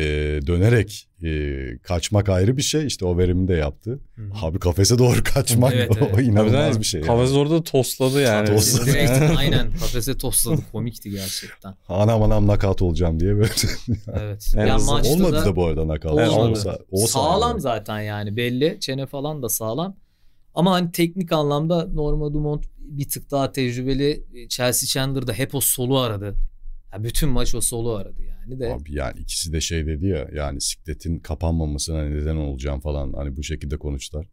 dönerek e, kaçmak ayrı bir şey. İşte o verimi de yaptı. hı Abi kafese doğru kaçmak evet, evet. o inanılmaz şey yani, bir şey. Kafese doğru da tosladı yani. Tosladı. Direkt, aynen kafese tosladı. Komikti gerçekten. Anam anam nakat olacağım diye böyle. evet. Yani yani olmadı da, da bu arada nakat. Olmadı. Olsa, olsa sağlam yani. zaten yani belli. Çene falan da sağlam. Ama hani teknik anlamda Norma Dumont bir tık daha tecrübeli. Chelsea Chandler da hep o solu aradı. Yani bütün maç o solu aradı yani yani de. Abi yani ikisi de şey dedi ya yani sikletin kapanmamasına neden olacağım falan hani bu şekilde konuştular.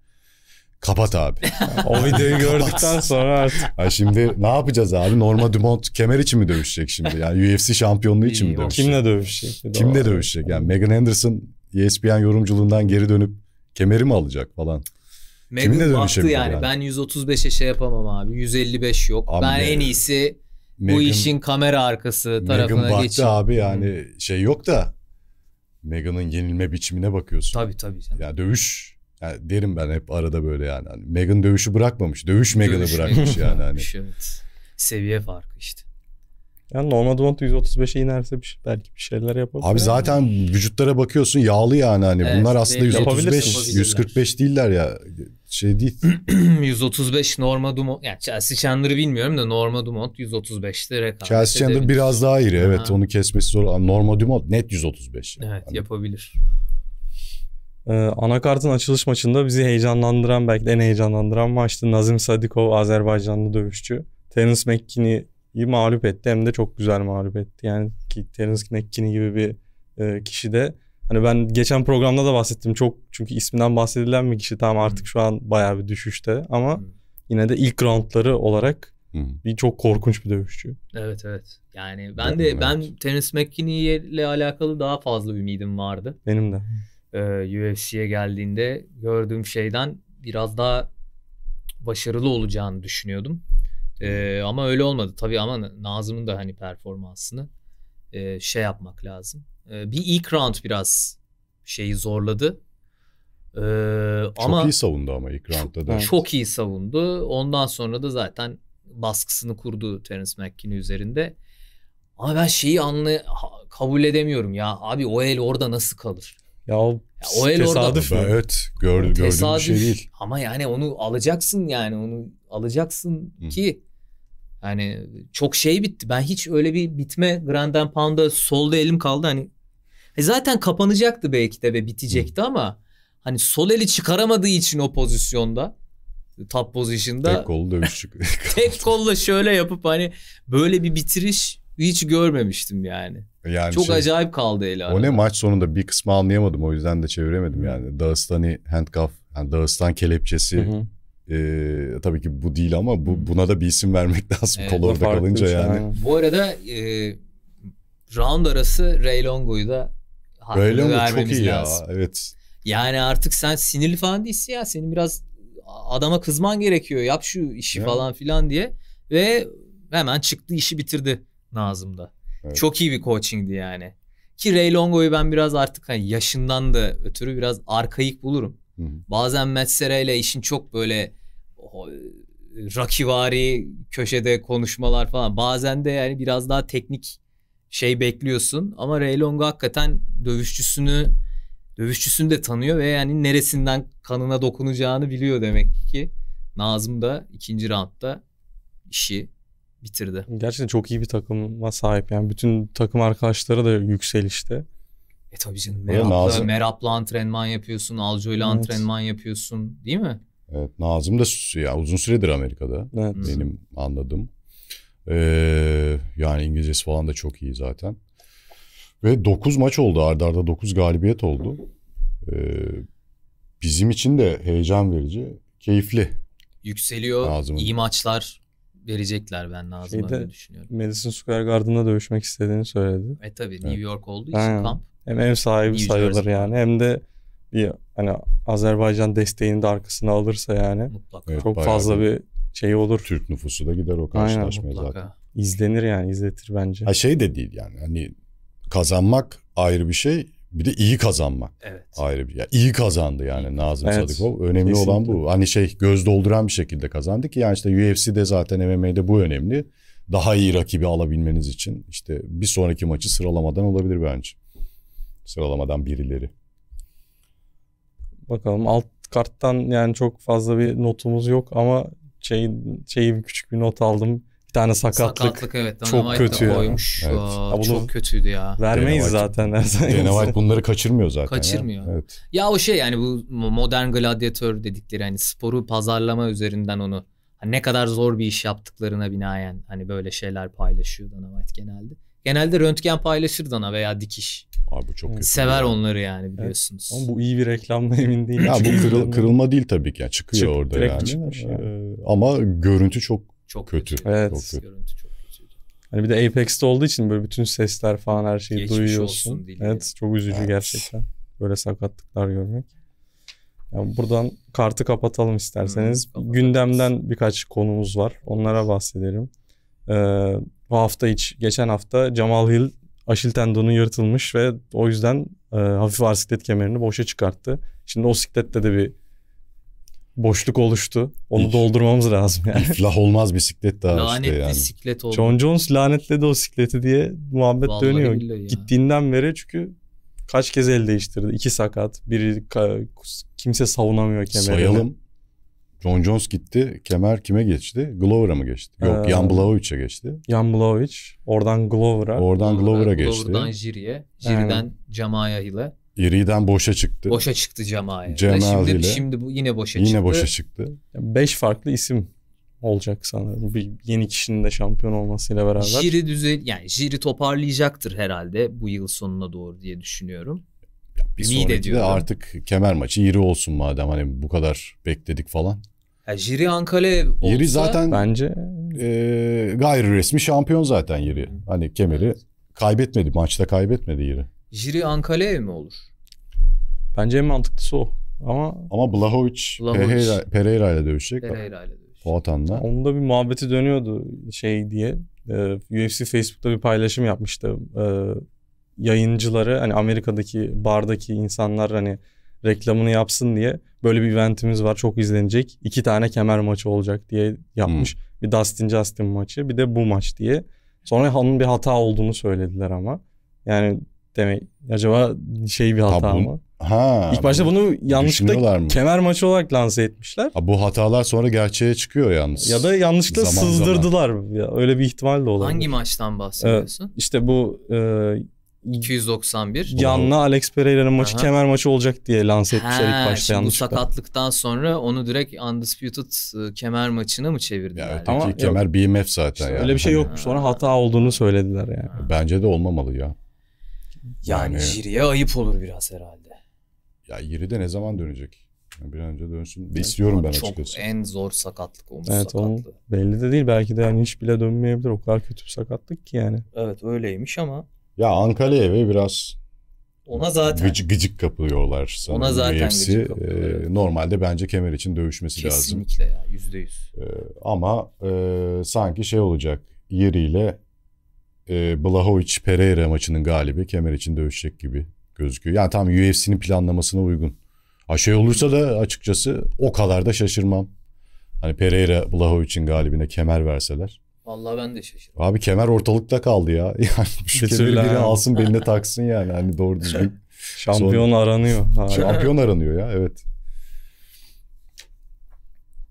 Kapat abi. o videoyu gördükten sonra artık. Ha şimdi ne yapacağız abi? Norma Dumont kemer için mi dövüşecek şimdi? Yani UFC şampiyonluğu için mi dövüşecek? Kimle dövüşecek? Kimle dövüşecek? Yani Megan Anderson ESPN yorumculuğundan geri dönüp kemeri mi alacak falan? Megan baktı yani. yani. Ben 135'e şey yapamam abi. 155 yok. Abi ben en iyisi Meghan, bu işin kamera arkası tarafına Meghan baktı geçin. abi yani Hı. şey yok da Megan'ın yenilme biçimine bakıyorsun. Tabii tabii. Ya yani dövüş yani derim ben hep arada böyle yani. Hani Meghan dövüşü bırakmamış. Dövüş Megan'ı bırakmış yani. Hani. evet. Seviye farkı işte. Yani normal Dumont 135'e inerse bir, şey, belki bir şeyler yapabilir. Abi zaten vücutlara bakıyorsun yağlı yani hani evet, bunlar aslında 135 145 değiller ya şey değil. 135 Norma Dumont. Yani Chelsea Chandler'ı bilmiyorum da Norma Dumont 135'te rekabet Chelsea Chandler biraz daha iri. Evet ha. onu kesmesi zor. Norma Dumont net 135. Yani. Evet hani... yapabilir. Ee, anakartın açılış maçında bizi heyecanlandıran belki de en heyecanlandıran maçtı. Nazım Sadikov Azerbaycanlı dövüşçü. Terence McKinney'i mağlup etti hem de çok güzel mağlup etti. Yani ki Terence McKinney gibi bir e, kişi de Hani ben geçen programda da bahsettim çok çünkü isminden bahsedilen bir kişi tamam artık şu an bayağı bir düşüşte ama yine de ilk roundları olarak bir çok korkunç bir dövüşçü. Evet evet. Yani ben de evet. ben Terence McKinney ile alakalı daha fazla ümidim vardı. Benim de. Ee, UFC'ye geldiğinde gördüğüm şeyden biraz daha başarılı olacağını düşünüyordum. Ee, ama öyle olmadı. Tabii ama Nazım'ın da hani performansını e, şey yapmak lazım. Ee, bir ilk round biraz şeyi zorladı. E, çok ama iyi savundu ama ilk roundda da. Çok iyi savundu. Ondan sonra da zaten baskısını kurdu Terence McKinney üzerinde. Ama ben şeyi anlı kabul edemiyorum ya. Abi o el orada nasıl kalır? Ya o, ya, o el tesadüf orada. Mi? Evet gör, tesadüf. gördüğüm bir şey değil. Ama yani onu alacaksın yani onu alacaksın Hı. ki yani çok şey bitti. Ben hiç öyle bir bitme Grand and Pound'a solda elim kaldı. Hani e zaten kapanacaktı belki de ve bitecekti Hı. ama hani sol eli çıkaramadığı için o pozisyonda top pozisyonda tek kolla dövüş tek kolla şöyle yapıp hani böyle bir bitiriş hiç görmemiştim yani. yani Çok şey, acayip kaldı eli. O ne maç sonunda bir kısmı anlayamadım o yüzden de çeviremedim yani. Dağıstani handcuff yani Dağıstan kelepçesi hı hı ee, tabii ki bu değil ama bu, hmm. buna da bir isim vermek lazım evet, kol orada kalınca şey. yani. Bu arada e, round arası Ray Longo'yu da Ray Longo çok iyi lazım. ya evet. Yani artık sen sinirli falan değilsin ya senin biraz adama kızman gerekiyor yap şu işi yani. falan filan diye ve hemen çıktı işi bitirdi Nazım'da. Evet. Çok iyi bir coachingdi yani. Ki Ray Longo'yu ben biraz artık hani yaşından da ötürü biraz arkaik bulurum. Hı-hı. Bazen Metzera ile işin çok böyle e, rakivari köşede konuşmalar falan. Bazen de yani biraz daha teknik şey bekliyorsun ama Ray Raylong hakikaten dövüşçüsünü dövüşçüsünü de tanıyor ve yani neresinden kanına dokunacağını biliyor demek ki. Nazım da ikinci roundda işi bitirdi. Gerçekten çok iyi bir takıma sahip yani bütün takım arkadaşları da yükselişte. E tabii canım Merap'la, Merap'la antrenman yapıyorsun, Aljo'yla evet. antrenman yapıyorsun değil mi? Evet, Nazım da ya uzun süredir Amerika'da evet. benim anladığım. Ee, yani İngilizcesi falan da çok iyi zaten. Ve 9 maç oldu ardarda arda 9 galibiyet oldu. Ee, bizim için de heyecan verici, keyifli. Yükseliyor, Nazım'ın. iyi maçlar verecekler ben Nazım'a Şeyde, düşünüyorum. Madison Square Garden'da dövüşmek istediğini söyledi. E tabi evet. New York olduğu için kamp. Hem ev sahibi New sayılır Jersey. yani hem de bir hani Azerbaycan desteğini de arkasına alırsa yani mutlaka. Evet, çok fazla bir, şey olur. Türk nüfusu da gider o karşılaşmaya Aynen, zaten. İzlenir yani izletir bence. Ha şey de değil yani hani kazanmak ayrı bir şey bir de iyi kazanmak evet. ayrı bir. yani iyi kazandı yani Nazım evet. Sadıkov. Önemli Kesinlikle. olan bu. Hani şey göz dolduran bir şekilde kazandı ki yani işte UFC'de zaten MMA'de bu önemli. Daha iyi rakibi alabilmeniz için işte bir sonraki maçı sıralamadan olabilir bence. Sıralamadan birileri. Bakalım alt karttan yani çok fazla bir notumuz yok ama şey, şeyi küçük bir not aldım. Bir tane sakatlık. Sakatlık evet. Çok White kötü Koymuş. Evet. Aa, ya çok kötüydü ya. Vermeyiz Dana zaten. Dana White bunları kaçırmıyor zaten. Kaçırmıyor. Ya. Evet. ya o şey yani bu modern gladyatör dedikleri hani sporu pazarlama üzerinden onu hani ne kadar zor bir iş yaptıklarına binaen hani böyle şeyler paylaşıyor Dana White genelde. Genelde röntgen paylaşır dana veya dikiş. Abi bu çok yani kötü. Sever onları yani biliyorsunuz. Evet. Ama bu iyi bir reklamla emin değilim. Ya bu kırıl, kırılma değil tabii ki. Yani çıkıyor Çık, orada yani. Çıkmış, yani. Ee, ama görüntü çok çok kötü. kötü. Evet. Çok kötü. Görüntü çok kötüydü. Hani bir de Apex'te olduğu için böyle bütün sesler falan her şeyi Geçmiş duyuyorsun. Olsun, evet, çok üzücü evet. gerçekten. Böyle sakatlıklar görmek. Yani buradan kartı kapatalım isterseniz. Hmm, Gündemden birkaç konumuz var. Onlara bahsedelim. Ee, bu hafta iç, geçen hafta Jamal Hill aşil tendonu yırtılmış ve o yüzden e, hafif ağır kemerini boşa çıkarttı. Şimdi o siklette de bir boşluk oluştu. Onu İf, doldurmamız lazım yani. İflah olmaz bisiklet daha Lanetli işte yani. siklet oldu. John Jones lanetledi o sikleti diye muhabbet Vallahi dönüyor. Gittiğinden beri çünkü kaç kez el değiştirdi. İki sakat. Biri kimse savunamıyor kemerini. Sayalım. John Jones gitti. Kemer kime geçti? Glover'a mı geçti? Yok, ee, Jan Blahovic'e geçti. Jan Blahovic. Oradan Glover'a. Oradan Glover'a geçti. Glover'dan Jiri'ye. Jiri'den yani. Jamaya Hill'e. Iri'den boşa çıktı. Boşa çıktı Jamaya. Cemal şimdi, Hill'e. Şimdi bu yine boşa yine çıktı. Yine boşa çıktı. Beş farklı isim olacak sanırım. Bir yeni kişinin de şampiyon olmasıyla beraber. Jiri düzel yani Jiri toparlayacaktır herhalde bu yıl sonuna doğru diye düşünüyorum bir Ümit sonraki ediyorum. de artık kemer maçı yiri olsun madem hani bu kadar bekledik falan. Ya Jiri Ankale olsa... Yeri zaten bence e, gayri resmi şampiyon zaten yiri Hani kemeri evet. kaybetmedi maçta kaybetmedi yiri Jiri Ankale mi olur? Bence en mantıklısı o. Ama ama Blahovic, Blahovic. Pereira, ile dövüşecek. Pereira ile dövüşecek. Poatan'la. Onda bir muhabbeti dönüyordu şey diye. E, UFC Facebook'ta bir paylaşım yapmıştı. E, yayıncıları hani Amerika'daki bardaki insanlar hani reklamını yapsın diye böyle bir eventimiz var çok izlenecek. iki tane kemer maçı olacak diye yapmış. Hmm. Bir Dustin Justin maçı bir de bu maç diye. Sonra onun bir hata olduğunu söylediler ama. Yani demek acaba şey bir hata Tabun. mı? Ha. İlk başta bunu yanlışlıkla kemer maçı olarak lanse etmişler. Ha, bu hatalar sonra gerçeğe çıkıyor yalnız. Ya da yanlışlıkla zaman, sızdırdılar. Zaman. Ya, öyle bir ihtimal de olabilir. Hangi maçtan bahsediyorsun? Ee, işte bu e, 291. Yanına Alex Pereira'nın maçı Aha. kemer maçı olacak diye lanse etmişler ha, ilk başta yanlışlıkla. Bu sakatlıktan sonra onu direkt Undisputed ıı, kemer maçına mı çevirdiler? Ya, öteki Ama kemer yok. BMF zaten işte yani. Öyle bir şey yok. Sonra hata olduğunu söylediler yani. Ha. Bence de olmamalı ya. Yani, yani ayıp olur biraz herhalde. Ya Jiri de ne zaman dönecek? Bir an önce dönsün. Evet, İstiyorum ben açıkçası. Çok en zor sakatlık omuz evet, sakatlığı. Belli de değil. Belki de yani hiç bile dönmeyebilir. O kadar kötü bir sakatlık ki yani. Evet öyleymiş ama ya Antalya evi biraz ona zaten gıcık, gıcık kapıyorlar sana. Ona zaten UFC. gıcık kapıyorlar. Ee, normalde bence kemer için dövüşmesi Kesinlikle lazım. Kesinlikle ya yüzde yüz. E, ama e, sanki şey olacak yeriyle e, Blahovic Pereira maçının galibi kemer için dövüşecek gibi gözüküyor. Yani tam UFC'nin planlamasına uygun. Ha şey olursa da açıkçası o kadar da şaşırmam. Hani Pereira Blahovic'in galibine kemer verseler. Vallahi ben de şaşırdım. Abi kemer ortalıkta kaldı ya. Yani şu kemeri biri abi. alsın beline taksın yani hani doğru düzgün. Şampiyon Sonra... aranıyor. Ha. Şampiyon aranıyor ya evet.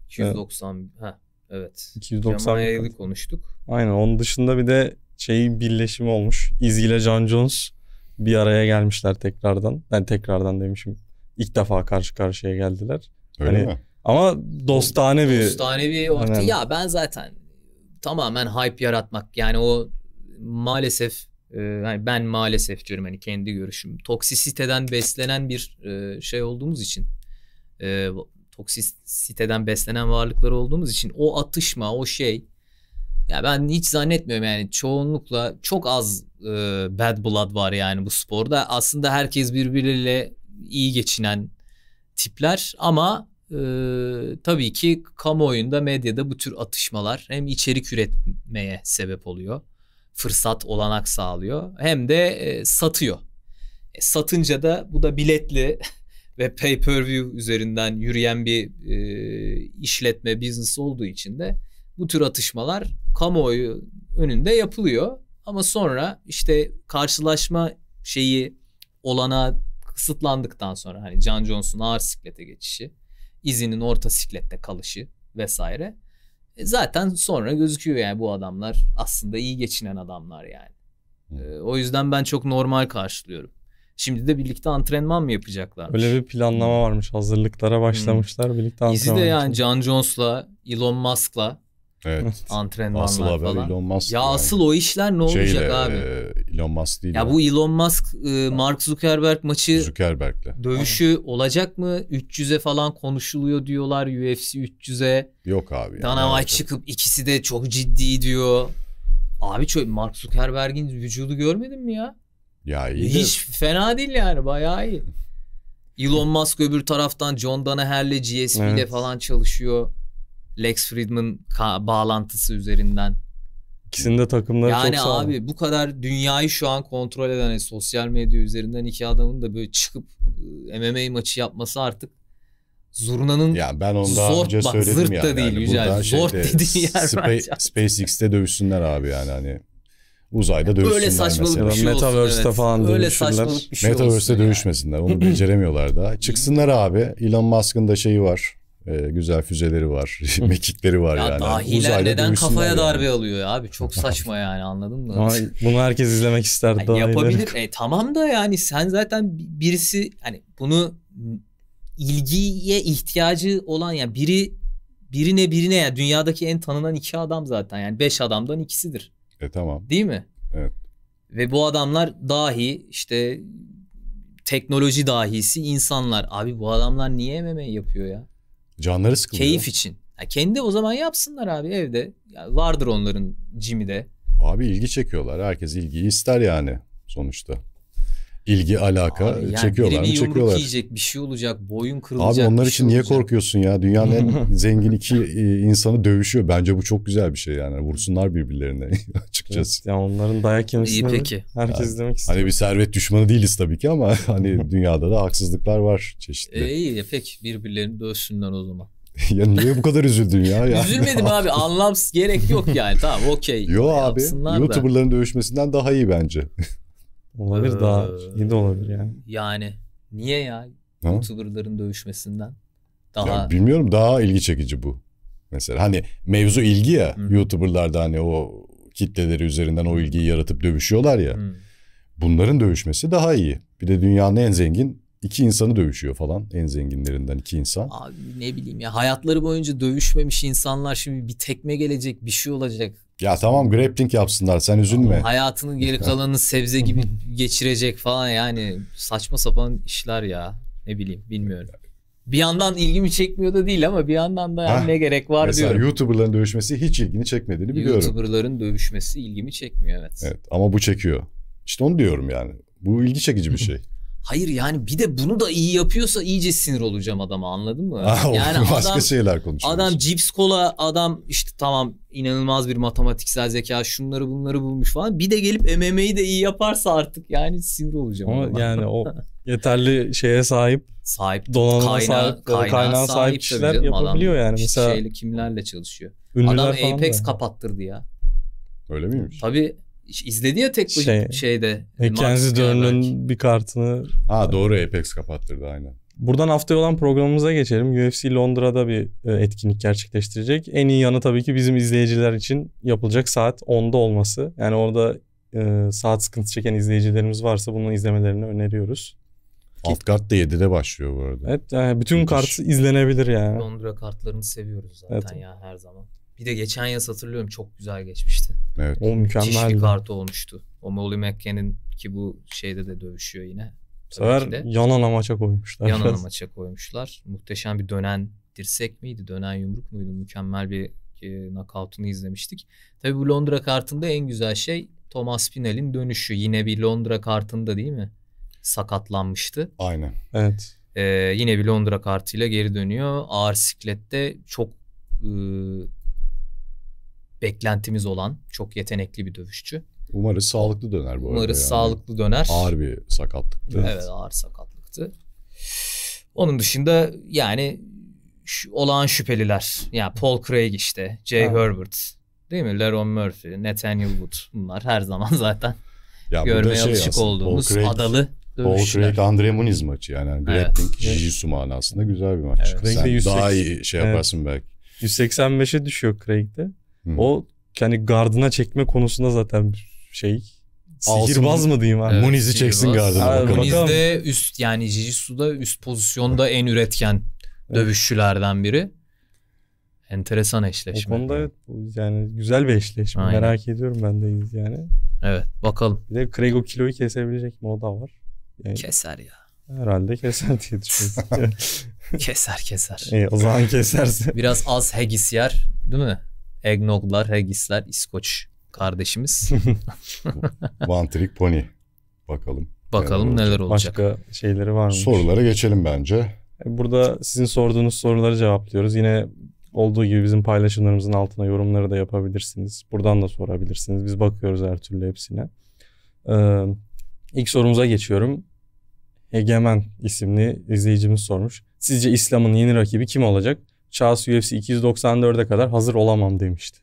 290 ha evet. 290 Cemal konuştuk. Aynen onun dışında bir de şeyi birleşimi olmuş. Izzy ile John Jones bir araya gelmişler tekrardan. Yani tekrardan demişim. İlk defa karşı karşıya geldiler. Öyle hani, mi? Ama dostane bir... Dostane bir ortam. Ya ben zaten tamamen hype yaratmak. Yani o maalesef e, yani ben maalesef diyorum hani kendi görüşüm. Toksisiteden beslenen bir e, şey olduğumuz için e, toksisiteden beslenen varlıklar olduğumuz için o atışma o şey ya ben hiç zannetmiyorum yani çoğunlukla çok az e, bad blood var yani bu sporda. Aslında herkes birbiriyle iyi geçinen tipler ama e, tabii ki kamuoyunda medyada bu tür atışmalar hem içerik üretmeye sebep oluyor. Fırsat olanak sağlıyor hem de e, satıyor. E, satınca da bu da biletli ve pay per view üzerinden yürüyen bir e, işletme business olduğu için de bu tür atışmalar kamuoyu önünde yapılıyor. Ama sonra işte karşılaşma şeyi olana kısıtlandıktan sonra hani Can Johnson ağır siklete geçişi izinin orta siklette kalışı vesaire. E zaten sonra gözüküyor yani bu adamlar aslında iyi geçinen adamlar yani. E, o yüzden ben çok normal karşılıyorum. Şimdi de birlikte antrenman mı yapacaklar? Öyle bir planlama varmış. Hazırlıklara başlamışlar. Hmm. Birlikte antrenman. İzi de yani John Jones'la, Elon Musk'la Evet. Antrenmanlar asıl haber falan. Elon Musk. Ya yani. asıl o işler ne Şeyle, olacak abi? E, Elon Musk değil. Ya, ya bu Elon Musk e, Mark Zuckerberg maçı Zuckerberg'le. Dövüşü Aha. olacak mı? 300'e falan konuşuluyor diyorlar UFC 300'e. Yok abi. Yani, Dana White çıkıp ikisi de çok ciddi diyor. Abi çok Mark Zuckerberg'in vücudu görmedin mi ya? Ya e, iyi. Hiç de. fena değil yani bayağı iyi. Elon Musk öbür taraftan John Danaher'le GSP'de evet. falan çalışıyor. Lex Friedman bağlantısı üzerinden. İkisinin de takımları yani çok sağlam. Yani abi bu kadar dünyayı şu an kontrol eden yani e, sosyal medya üzerinden iki adamın da böyle çıkıp e, MMA maçı yapması artık Zurna'nın ya ben onu daha zort, önce bak, söyledim zırt ya. da değil yani Yücel. Zort şeyde, dediği yer Spa- SpaceX'te dövüşsünler abi yani hani uzayda dövüşsünler Öyle saçmalık mesela. bir şey Metaverse'de evet. falan Öyle dövüşsünler. Bir şey Metaverse'de dövüşmesinler. Yani. Onu beceremiyorlar daha. Çıksınlar abi. Elon Musk'ın da şeyi var e, güzel füzeleri var, mekikleri var ya yani. Dahiler yani neden kafaya yani. darbe alıyor abi? Çok saçma yani anladın mı? Ama bunu herkes izlemek ister. Yani yapabilir. E, tamam da yani sen zaten birisi hani bunu ilgiye ihtiyacı olan yani biri birine birine ya yani dünyadaki en tanınan iki adam zaten yani beş adamdan ikisidir. E tamam. Değil mi? Evet. Ve bu adamlar dahi işte teknoloji dahisi insanlar. Abi bu adamlar niye MMA yapıyor ya? Canları sıkılıyor. Keyif için. Ya kendi o zaman yapsınlar abi evde. Ya vardır onların cimide. Abi ilgi çekiyorlar. Herkes ilgiyi ister yani sonuçta ilgi alaka Abi yani çekiyorlar mı çekiyorlar. yiyecek bir şey olacak boyun kırılacak. Abi onlar için şey niye olacak. korkuyorsun ya dünyanın en zengin iki e, insanı dövüşüyor bence bu çok güzel bir şey yani vursunlar birbirlerine açıkçası. Evet, yani onların dayak yemesini İyi peki. herkes yani, demek istiyor. Hani bir servet düşmanı değiliz tabii ki ama hani dünyada da haksızlıklar var çeşitli. E, iyi pek birbirlerini dövsünler o zaman. ya niye bu kadar üzüldün ya? Yani? Üzülmedim abi anlamsız gerek yok yani tamam okey. Yo abi YouTuber'ların dövüşmesinden daha iyi bence. Olabilir ee, daha iyi de olabilir yani. Yani niye ya ha? YouTuber'ların dövüşmesinden daha... Ya bilmiyorum daha ilgi çekici bu. Mesela hani mevzu ilgi ya Hı. YouTuber'larda hani o kitleleri üzerinden o ilgiyi yaratıp dövüşüyorlar ya. Hı. Bunların dövüşmesi daha iyi. Bir de dünyanın en zengin iki insanı dövüşüyor falan en zenginlerinden iki insan. Abi ne bileyim ya hayatları boyunca dövüşmemiş insanlar şimdi bir tekme gelecek bir şey olacak. Ya tamam grappling yapsınlar sen üzülme. Ama hayatının geri kalanını sebze gibi geçirecek falan yani saçma sapan işler ya. Ne bileyim bilmiyorum. Bir yandan ilgimi çekmiyor da değil ama bir yandan da yani ne gerek var mesela diyorum. YouTuber'ların dövüşmesi hiç ilgini çekmediğini biliyorum. YouTuber'ların dövüşmesi ilgimi çekmiyor evet. Evet ama bu çekiyor. İşte onu diyorum yani. Bu ilgi çekici bir şey. Hayır yani bir de bunu da iyi yapıyorsa iyice sinir olacağım adama anladın mı? yani adam, başka şeyler konuşuyoruz. Adam cips kola adam işte tamam inanılmaz bir matematiksel zeka şunları bunları bulmuş falan. Bir de gelip MMA'yi de iyi yaparsa artık yani sinir olacağım. Ama adama. yani o yeterli şeye sahip sahip donanıma kaynağı, sahip kaynağı, e, kaynağı sahip, sahip kişiler canım, yapabiliyor adam, yani mesela şeyle kimlerle çalışıyor. adam Apex da. kapattırdı ya. Öyle miymiş? Tabii izledi ya tek bu şey, şeyde. E, Mackenzie Dern'ın bir kartını. Ha doğru Apex kapattırdı aynen. Buradan haftaya olan programımıza geçelim. UFC Londra'da bir e, etkinlik gerçekleştirecek. En iyi yanı tabii ki bizim izleyiciler için yapılacak saat 10'da olması. Yani orada e, saat sıkıntı çeken izleyicilerimiz varsa bunu izlemelerini öneriyoruz. Alt kart da 7'de başlıyor bu arada. Evet yani bütün Müthiş. kart izlenebilir yani. Londra kartlarını seviyoruz zaten evet. ya her zaman. Bir de geçen yaz hatırlıyorum çok güzel geçmişti. Evet. O mükemmel. bir kartı olmuştu. O Molly McCann'in ki bu şeyde de dövüşüyor yine. Bu yanan amaça koymuşlar. Yanan biraz. amaça koymuşlar. Muhteşem bir dönen dirsek miydi? Dönen yumruk muydu? Mükemmel bir e, knockout'unu izlemiştik. Tabii bu Londra kartında en güzel şey Thomas Pinel'in dönüşü. Yine bir Londra kartında değil mi? Sakatlanmıştı. Aynen. Evet. Ee, yine bir Londra kartıyla geri dönüyor. Ağır siklette çok e, beklentimiz olan çok yetenekli bir dövüşçü. Umarız sağlıklı döner bu Umarız arada. Umarız yani. sağlıklı döner. Ağır bir sakatlıktı. Evet, ağır sakatlıktı. Onun dışında yani olağan şüpheliler. Yani Paul Craig işte, Jay ha. Herbert değil mi? Leron Murphy, Nathaniel Wood bunlar her zaman zaten ya görmeye şey alışık aslında, olduğumuz Paul Craig, adalı dövüşçüler. Paul Craig, Andre Muniz maçı yani. Grappling, hani evet. jiu-jitsu manasında güzel bir maç. Evet. Sen 180, daha iyi şey yaparsın evet. belki. 185'e düşüyor Craig'de. O yani gardına çekme konusunda zaten şey Sihirbaz mı diyeyim abi? Evet, Muniz'i çeksin gardına bakalım. Muniz de üst yani Jiu Jitsu'da üst pozisyonda en üretken dövüşçülerden biri. Enteresan eşleşme. O konuda evet, yani güzel bir eşleşme. Aynen. Merak ediyorum ben de yani. Evet bakalım. Bir de Craig o kiloyu kesebilecek mi o da var. Yani... Keser ya. Herhalde keser diye düşünüyorum. keser keser. İyi, o zaman keserse. Biraz az haggis yer değil mi? Eggnoglar, Haggis'ler, İskoç kardeşimiz. One Trick Pony. Bakalım. Bakalım neler olacak. neler olacak. Başka şeyleri var mı? Sorulara geçelim bence. E, burada sizin sorduğunuz soruları cevaplıyoruz. Yine olduğu gibi bizim paylaşımlarımızın altına yorumları da yapabilirsiniz. Buradan da sorabilirsiniz. Biz bakıyoruz her türlü hepsine. Ee, ilk sorumuza geçiyorum. Egemen isimli izleyicimiz sormuş. Sizce İslam'ın yeni rakibi kim olacak? Charles UFC 294'e kadar hazır olamam demişti.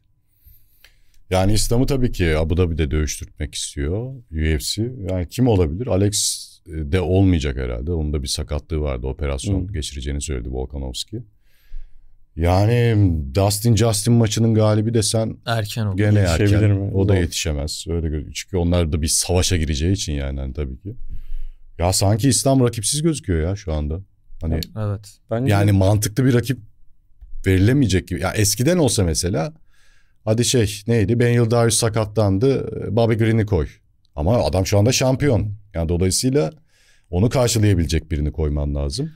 Yani İslam'ı tabii ki Abu Dhabi'de dövüştürtmek istiyor UFC. Yani kim olabilir? Alex e, de olmayacak herhalde. Onun da bir sakatlığı vardı. Operasyon Hı. geçireceğini söyledi Volkanovski. Yani Dustin Justin maçının galibi desen erken olur. Gene erken. Mi? O da yetişemez. Öyle çünkü onlar da bir savaşa gireceği için yani hani tabii ki. Ya sanki İslam rakipsiz gözüküyor ya şu anda. Hani Evet. Bence yani de... mantıklı bir rakip verilemeyecek gibi. Ya eskiden olsa mesela hadi şey neydi Ben Yıldarius sakatlandı e, Bobby Green'i koy. Ama adam şu anda şampiyon. Yani dolayısıyla onu karşılayabilecek birini koyman lazım.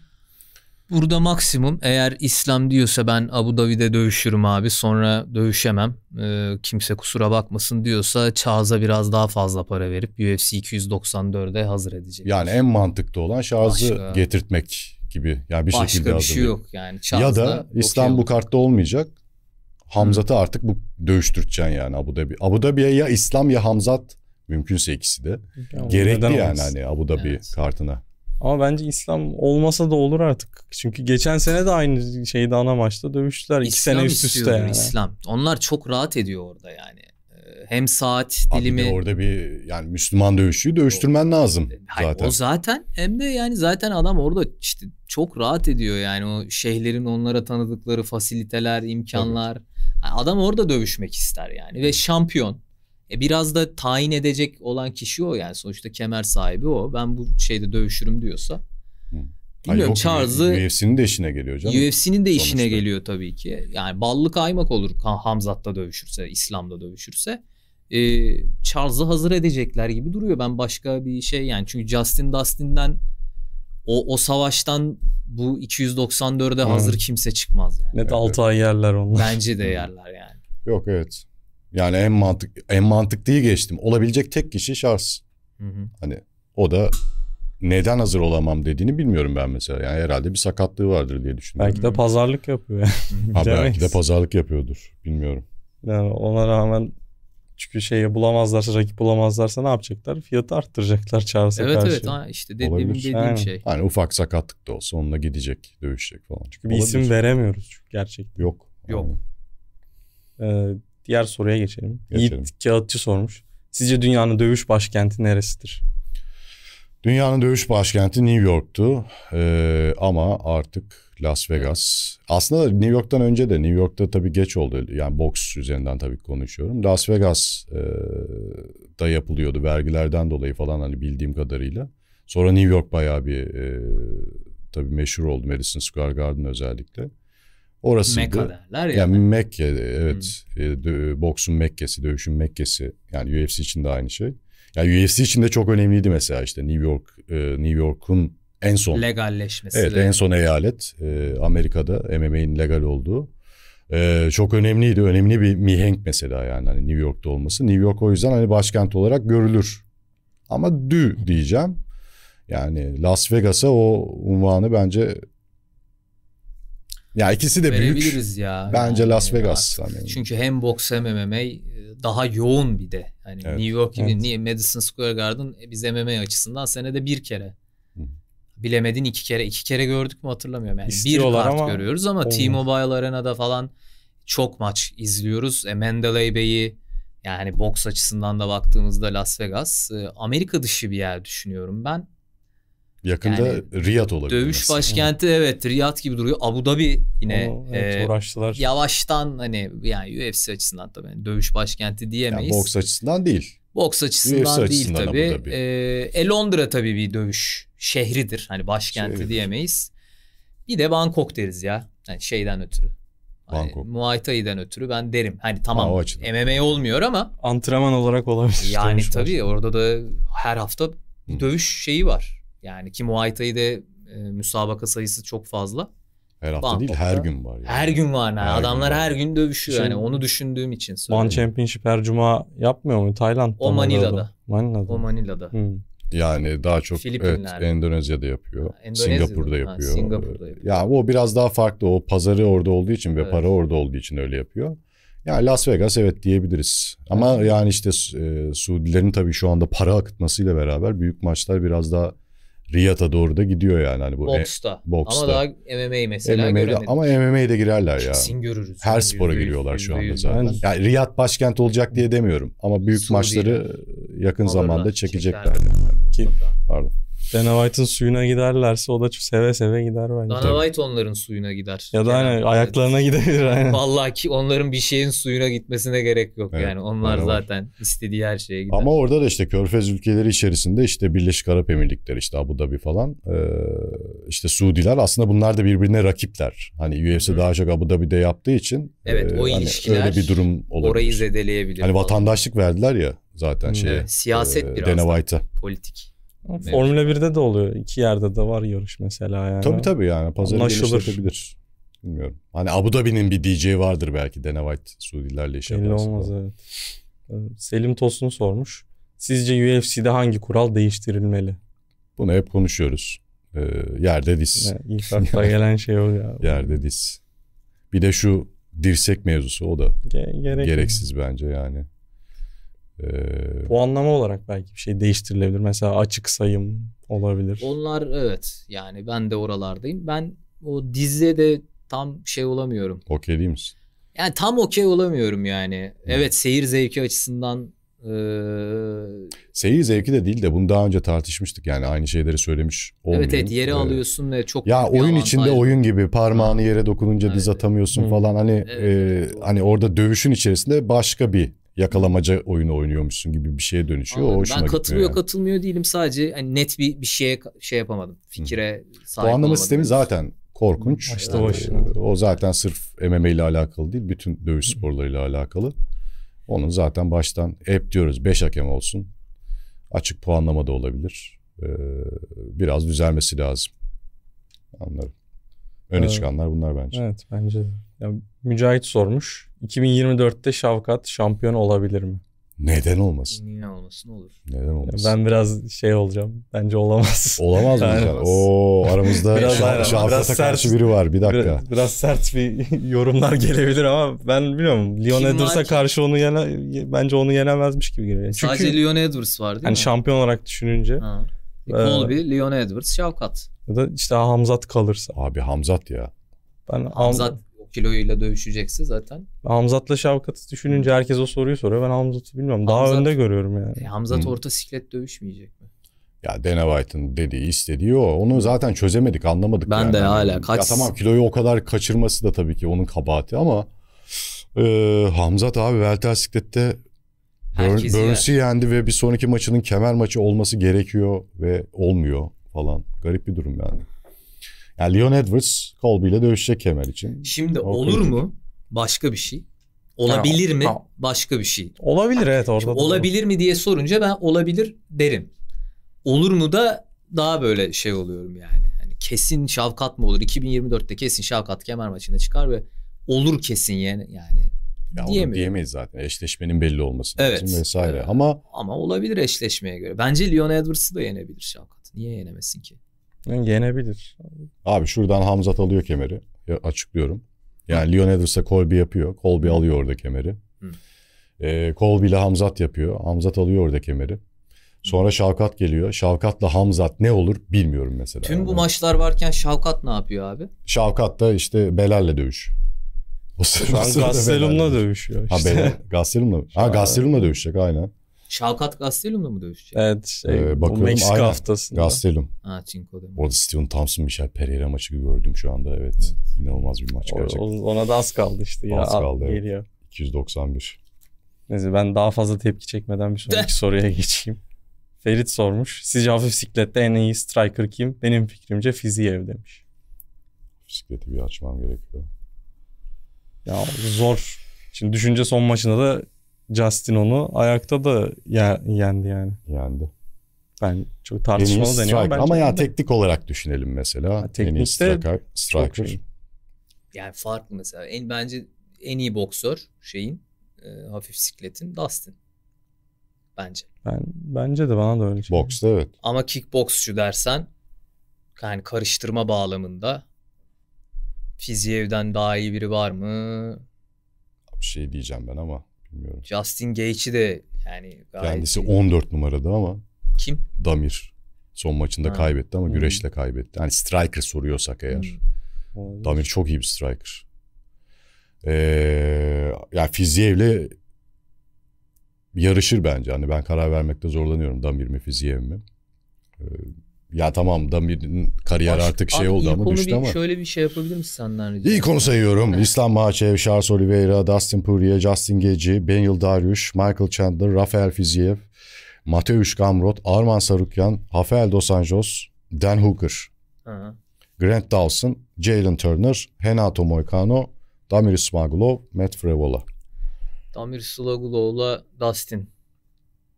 Burada maksimum eğer İslam diyorsa ben Abu Davide dövüşürüm abi sonra dövüşemem e, kimse kusura bakmasın diyorsa Çağız'a biraz daha fazla para verip UFC 294'e hazır edecek. Yani en mantıklı olan Şahz'ı getirtmek gibi. yani bir Başka şekilde bir hazırlayın. şey yok yani. Şansla ya da İstanbul kartta olmayacak. Hamzat'ı artık bu dövüştürteceksin yani Abu Dhabi. Abu Dhabi'ye ya İslam ya Hamzat mümkünse ikisi de. Yani Gerekli yani hani Abu Dhabi evet. kartına. Ama bence İslam olmasa da olur artık. Çünkü geçen sene de aynı şeyde ana maçta dövüştüler. İslam İki sene üst üste yani. İslam. Onlar çok rahat ediyor orada yani hem saat dilimi. Abi orada bir yani Müslüman dövüşçüyü dövüştürmen o, lazım hayır, zaten. O zaten hem de yani zaten adam orada işte çok rahat ediyor yani o şehirlerin onlara tanıdıkları fasiliteler, imkanlar. Evet. adam orada dövüşmek ister yani ve şampiyon. E biraz da tayin edecek olan kişi o yani sonuçta kemer sahibi o. Ben bu şeyde dövüşürüm diyorsa Bilmiyorum Charles'ı... UFC'nin de işine geliyor canım. UFC'nin de Sonuçta. işine geliyor tabii ki. Yani ballı kaymak olur Hamzat'ta dövüşürse, İslam'da dövüşürse. Ee, Charles'ı hazır edecekler gibi duruyor. Ben başka bir şey yani çünkü Justin Dustin'den o, o savaştan bu 294'e hmm. hazır kimse çıkmaz yani. Net evet, altı ay yerler onlar. Bence de hmm. yerler yani. Yok evet. Yani en mantık en mantıklıyı geçtim. Olabilecek tek kişi Charles. Hı hı. Hani o da neden hazır olamam dediğini bilmiyorum ben mesela. Yani herhalde bir sakatlığı vardır diye düşünüyorum. Belki de pazarlık yapıyor. ha, belki de pazarlık yapıyordur. Bilmiyorum. Yani ona rağmen çünkü şeyi bulamazlarsa, rakip bulamazlarsa ne yapacaklar? Fiyatı arttıracaklar çağırsa evet, karşı. Evet evet şey. işte dediğim, dediğim Aynen. şey. Hani ufak sakatlık da olsa onunla gidecek, dövüşecek falan. Çünkü bir isim veremiyoruz çünkü gerçekten. Yok. Yok. Ee, diğer soruya geçelim. geçelim. Yiğit Kağıtçı sormuş. Sizce dünyanın dövüş başkenti neresidir? Dünyanın dövüş başkenti New York'tu ee, ama artık Las Vegas. Aslında New York'tan önce de New York'ta tabii geç oldu. Yani boks üzerinden tabii konuşuyorum. Las Vegas e, da yapılıyordu vergilerden dolayı falan hani bildiğim kadarıyla. Sonra New York bayağı bir e, tabii meşhur oldu Madison Square Garden özellikle. Orası Mekka derler ya. Yani Mekke evet. Hmm. E, dö, boksun Mekke'si, dövüşün Mekke'si. Yani UFC için de aynı şey. Yani UFC için de çok önemliydi mesela işte New York e, New York'un en son legalleşmesi. Evet, en son eyalet e, Amerika'da MMA'nin legal olduğu. E, çok önemliydi. Önemli bir mihenk mesela yani hani New York'ta olması. New York o yüzden hani başkent olarak görülür. Ama dü diyeceğim. Yani Las Vegas'a o unvanı bence ya ikisi de büyük. ya. Bence yani Las Vegas. Yani. Çünkü hem boks hem MMA e, daha yoğun bir de. Hani evet. New York gibi evet. Madison Square Garden e, biz MMA açısından senede bir kere. Hı. Bilemedin iki kere. iki kere gördük mü hatırlamıyorum. Yani İstiyorlar bir kart ama görüyoruz ama olmaz. T-Mobile Arena'da falan çok maç izliyoruz. E, Mandalay Bay'i yani boks açısından da baktığımızda Las Vegas. E, Amerika dışı bir yer düşünüyorum ben. Yakında yani, Riyad olabilir. Dövüş mesela. başkenti Hı. evet Riyad gibi duruyor. Abu Dhabi yine Oo, evet, e, uğraştılar. yavaştan hani yani UFC açısından tabii yani dövüş başkenti diyemeyiz. Yani boks açısından değil. Boks açısından UFC değil açısından tabii. Abu e, e, Londra tabii bir dövüş şehridir. Hani başkenti Şehridir. diyemeyiz. Bir de Bangkok deriz ya. Yani şeyden ötürü. Hani Bangkok. Hani Muay Thai'den ötürü ben derim. Hani tamam ha, MMA olmuyor ama. Antrenman olarak olabilir. Yani tabii başkanı. orada da her hafta Hı. dövüş şeyi var yani ki Muay Thai'de e, müsabaka sayısı çok fazla. Her hafta Bant değil her gün var. Yani. Her gün var. Yani. Her Adamlar gün var. her gün dövüşüyor Şimdi, yani onu düşündüğüm için söylüyorum. One Championship her cuma yapmıyor mu Tayland'da? O Manila'da. Manila'da. O Manila'da. Hmm. Yani daha çok evet, Endonezya'da yapıyor. Endonezya'da, Singapur'da yapıyor. Ha, Singapur'da yapıyor. Ya o biraz daha farklı. O pazarı orada olduğu için ve evet. para orada olduğu için öyle yapıyor. Yani Las Vegas evet diyebiliriz. Ama evet. yani işte e, Suudilerin tabii şu anda para akıtmasıyla beraber büyük maçlar biraz daha Riyata doğru da gidiyor yani hani bu boksta. E, boksta. Ama daha MMA mesela MMA'de, Ama MMA'de girerler ya. Kesin görürüz. Her spora yürüyüz, giriyorlar yürüyüz, şu anda yürüyüz. zaten. Yani, yani Riyad başkent olacak diye demiyorum ama büyük Suudi maçları yakın zamanda çekecekler. çekecekler. Ki, pardon. Dana White'ın suyuna giderlerse o da seve seve gider bence. Dana tabii. White onların suyuna gider. Ya da hani ayaklarına gidebilir aynen. Vallahi ki onların bir şeyin suyuna gitmesine gerek yok evet, yani. Onlar zaten var. istediği her şeye gider. Ama orada da işte Körfez ülkeleri içerisinde işte Birleşik Arap Emirlikleri işte Abu Dhabi falan işte Suudiler aslında bunlar da birbirine rakipler. Hani UFC Hı. daha çok Abu Dhabi'de yaptığı için Evet o hani ilişkiler öyle bir durum olabilir. Orayı zedeleyebilir. Hani vatandaşlık verdiler ya zaten şey. siyaset e, biraz Dana White'a. Politik. Mevcut. Formula 1'de de oluyor. İki yerde de var yarış mesela yani. Tabii tabii yani pazarı Anlaşılır. Bilmiyorum. Hani Abu Dhabi'nin bir DJ vardır belki Dana White Suudilerle iş Belli olmaz falan. evet. Selim Tosun sormuş. Sizce UFC'de hangi kural değiştirilmeli? Bunu hep konuşuyoruz. Ee, yerde diz. Yani ilk akla gelen şey o ya. Yerde diz. Bir de şu dirsek mevzusu o da Ge- gereksiz bence yani. Ee, Puanlama olarak belki bir şey değiştirilebilir. Mesela açık sayım olabilir. Onlar evet yani ben de oralardayım. Ben o dizide de tam şey olamıyorum. Okey değil misin? Yani tam okey olamıyorum yani. Hmm. Evet seyir zevki açısından ee... Seyir zevki de değil de bunu daha önce tartışmıştık yani aynı şeyleri söylemiş olmayayım. Evet evet yere ee, alıyorsun ve çok Ya oyun içinde oyun gibi parmağını yere dokununca evet. diz atamıyorsun evet. falan hani evet. e, hani orada dövüşün içerisinde başka bir yakalamaca oyunu oynuyormuşsun gibi bir şeye dönüşüyor. Anladım. O hoşuma ben katılıyor yani. katılmıyor değilim sadece hani net bir bir şeye şey yapamadım. Fikire Hı. sahip Puanlama sistemi zaten korkunç. İşte yani, O zaten sırf MMA ile alakalı değil, bütün dövüş sporlarıyla alakalı. Onun zaten baştan hep diyoruz 5 hakem olsun. Açık puanlama da olabilir. Ee, biraz düzelmesi lazım. Anlarım. Öne ee, evet. çıkanlar bunlar bence. Evet bence de. Ya, Mücahit sormuş. 2024'te Şavkat şampiyon olabilir mi? Neden olmasın? Niye olmasın olur. Neden olmasın? Ben biraz şey olacağım. Bence olamaz. Olamaz mı? Yani. Oo aramızda biraz, şa- Şavkat'a karşı sert, biri var. Bir dakika. Biraz, biraz sert bir yorumlar gelebilir ama ben biliyorum. Leon Edwards'a karşı onu yene, bence onu yenemezmiş gibi geliyor. Çünkü, Sadece Leon Edwards var değil hani mi? Şampiyon olarak düşününce. Ha. E, e Colby, Leon Edwards, Şavkat. Ya da işte Hamzat kalırsa. Abi Hamzat ya. Ben Hamzat o kiloyla dövüşecekse zaten. Hamzat'la Şavkat'ı düşününce herkes o soruyu soruyor. Ben Hamzat'ı bilmiyorum. Daha Hamzat, önde görüyorum yani. E, Hamzat Hı. orta siklet dövüşmeyecek mi? Ya Dana White'ın dediği istediği o. Onu zaten çözemedik anlamadık. Ben yani. de hala kaç... Ya tamam kiloyu o kadar kaçırması da tabii ki onun kabahati ama... E, Hamzat abi Velter Siklet'te Burns'i yendi ve bir sonraki maçının kemer maçı olması gerekiyor ve olmuyor falan. Garip bir durum yani. Yani Leon Edwards Colby ile dövüşecek kemer için. Şimdi o olur mu? Başka bir şey. Olabilir ha, mi? Ha. Başka bir şey. Olabilir evet orada. Şimdi olabilir mi diye sorunca ben olabilir derim. Olur mu da daha böyle şey oluyorum yani. Hani kesin Şavkat mı olur? 2024'te kesin Şavkat kemer maçında çıkar ve olur kesin yani. yani ya diyemiyorum. diyemeyiz zaten. Eşleşmenin belli olması evet, lazım vesaire. Evet. Ama ama olabilir eşleşmeye göre. Bence Leon Edwards'ı da yenebilir Şavkat. Niye yenemesin ki? Yani yenebilir. Abi şuradan Hamzat alıyor kemeri. Ya, açıklıyorum. Yani Leon Edwards'a Colby yapıyor. Colby alıyor orada kemeri. Hı. E, Colby ile Hamzat yapıyor. Hamzat alıyor orada kemeri. Sonra Şavkat geliyor. Şavkat'la Hamzat ne olur bilmiyorum mesela. Tüm bu yani. maçlar varken Şavkat ne yapıyor abi? Şavkat da işte Belal'le dövüş. O sırada, Gastelum'la dövüşüyor işte. Ha Belal, Gastelum'la Ha Gastelum'la dövüşecek aynen. Şavkat Gastelum'la mı dövüşecek? Evet. Şey, ee, bakıyorum, Meksika aynen. haftasında. Gastelum. Ha Cinco Orada Steven Thompson Michel şey, Pereira maçı gördüm şu anda. Evet. evet. İnanılmaz bir maç o, gerçekten. Ona da az kaldı işte. Ya, az kaldı. Evet. Geliyor. 291. Neyse ben daha fazla tepki çekmeden bir sonraki soruya geçeyim. Ferit sormuş. Sizce hafif siklette en iyi striker kim? Benim fikrimce Fiziyev demiş. Bisikleti bir açmam gerekiyor. Ya zor. Şimdi düşünce son maçında da Justin onu ayakta da ya, yendi yani. Yendi. Ben çok tartışmalı deniyorum. Ama ya de... teknik olarak düşünelim mesela. Ha, teknikte en iyi striker. striker. Şey. Yani farklı mesela. En, bence en iyi boksör şeyin e, hafif sikletin Dustin. Bence. Ben, bence de bana da öyle. Şey. Boksta evet. Ama kickboksçu dersen yani karıştırma bağlamında Fiziyev'den daha iyi biri var mı? Bir şey diyeceğim ben ama Bilmiyorum. Justin Gaethje de yani gayet... Kendisi 14 numarada ama. Kim? Damir. Son maçında ha. kaybetti ama hmm. güreşle kaybetti. Hani striker soruyorsak eğer. Hmm. Damir çok iyi bir striker. Ee, yani Fizyev'le yarışır bence. Hani ben karar vermekte zorlanıyorum. Damir mi Fizyev mi? Ee, ya tamam Damir'in kariyer artık şey abi, oldu ama düştü bir, ama. Şöyle bir şey yapabilir misin senden rica İyi konu sayıyorum. İslam Mahaçev, Charles Oliveira, Dustin Poirier, Justin Gaethje, Benil Dariush, Michael Chandler, Rafael Fiziev, Mateusz Gamrot, Arman Sarukyan, Rafael Dos Anjos, Dan Hooker, Hı. Grant Dawson, Jalen Turner, Henato Moicano, Damir Smagulov, Matt Frevola. Damir Slagulov'la Dustin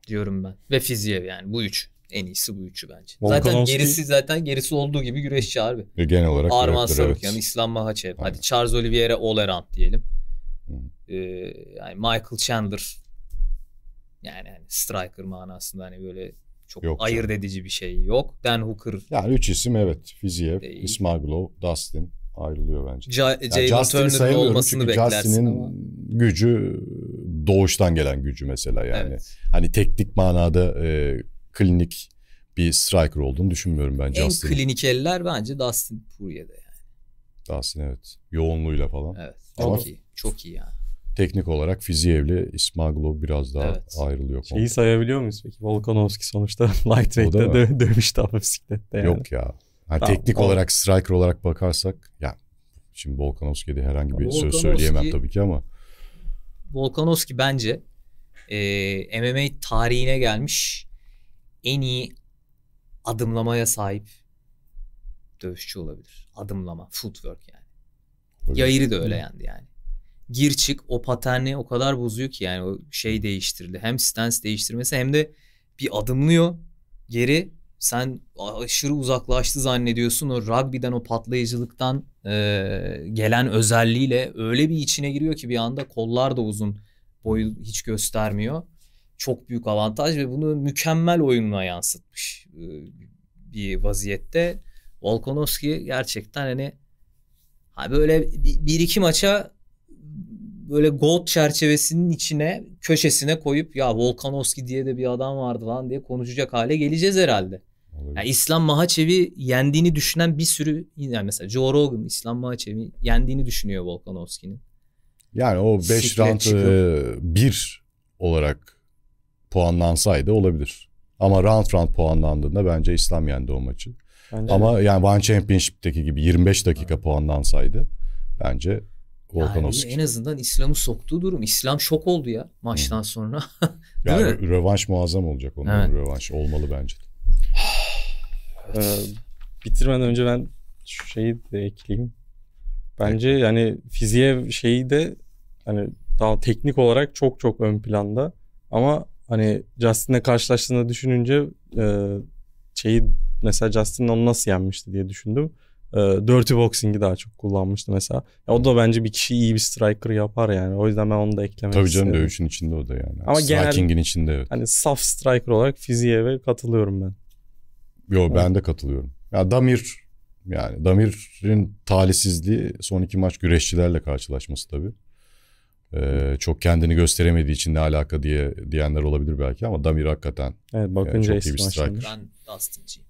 diyorum ben. Ve Fiziev yani bu üç. En iyisi bu üçü bence. Zaten gerisi zaten gerisi olduğu gibi güreşçi abi. E, genel olarak Arman Sarıkyan, İslam Mahachev. Hadi Charles Oliveira Olerant diyelim. Ee, yani Michael Chandler yani yani striker manasında hani böyle çok yok ayırt canım. edici bir şey yok. Dan Hooker. Yani üç isim evet. Fiziev, Ismailov, Dustin ayrılıyor bence. Ja yani Justin'i sayamıyorum çünkü Justin'in gücü doğuştan gelen gücü mesela yani. Evet. Hani teknik manada e, klinik bir striker olduğunu düşünmüyorum ben. en Justin. En klinikeller bence Dustin Poirier'de yani. Dustin evet. Yoğunluğuyla falan. Evet. Çok Ama iyi. Çok iyi yani. Teknik olarak Fiziyev'le İsmailov biraz daha evet. ayrılıyor. Şeyi komple. sayabiliyor muyuz peki? Volkanovski sonuçta lightweight'te dö- dövüştü ama bisiklette yani. Yok ya. Yani tamam, teknik tamam. olarak striker olarak bakarsak ya şimdi Volkanovski'ye de herhangi bir Volkanovski, söz söyleyemem tabii ki ama Volkanovski bence e, MMA tarihine gelmiş en iyi adımlamaya sahip dövüşçü olabilir. Adımlama, footwork yani. Öyle. Yairi de öyle yendi yani. Gir çık o paterni o kadar bozuyor ki yani o şey değiştirdi. Hem stance değiştirmesi hem de bir adımlıyor geri sen aşırı uzaklaştı zannediyorsun o rugby'den o patlayıcılıktan e, gelen özelliğiyle öyle bir içine giriyor ki bir anda kollar da uzun boyu hiç göstermiyor çok büyük avantaj ve bunu mükemmel oyununa yansıtmış e, bir vaziyette. Volkanovski gerçekten hani böyle bir iki maça böyle gold çerçevesinin içine köşesine koyup ya Volkanovski diye de bir adam vardı lan diye konuşacak hale geleceğiz herhalde. Yani İslam Mahaçevi yendiğini düşünen bir sürü yani mesela Joe Rogan İslam Mahaçevi yendiğini düşünüyor Volkanovski'nin. Yani o 5 round 1 e, olarak puanlansaydı olabilir. Ama round round puanlandığında bence İslam yendi o maçı. Bence Ama de. yani One Championship'teki gibi 25 dakika evet. puanlansaydı bence Volkanovski. Yani en azından İslam'ı soktuğu durum. İslam şok oldu ya maçtan Hı. sonra. yani mi? rövanş muazzam olacak onun evet. rövanş olmalı bence. ee, bitirmeden önce ben şu şeyi de ekleyeyim. Bence evet. yani fiziğe şeyi de hani daha teknik olarak çok çok ön planda ama Hani Justin'le karşılaştığını düşününce e, şeyi mesela Justin onu nasıl yenmişti diye düşündüm. E, dirty boxing'i daha çok kullanmıştı mesela. Ya, o da bence bir kişi iyi bir striker yapar yani. O yüzden ben onu da eklemek Tabii istedim. canım dövüşün içinde o da yani. Ama Striking'in genel, içinde evet. Hani saf striker olarak fiziğe ve katılıyorum ben. Yo evet. ben de katılıyorum. Ya Damir yani Damir'in talihsizliği son iki maç güreşçilerle karşılaşması tabii. Ee, çok kendini gösteremediği için ne alaka diye diyenler olabilir belki ama Damir hakikaten evet, bakınca e, çok iyi bir striker. Ben Dustin'ciyim.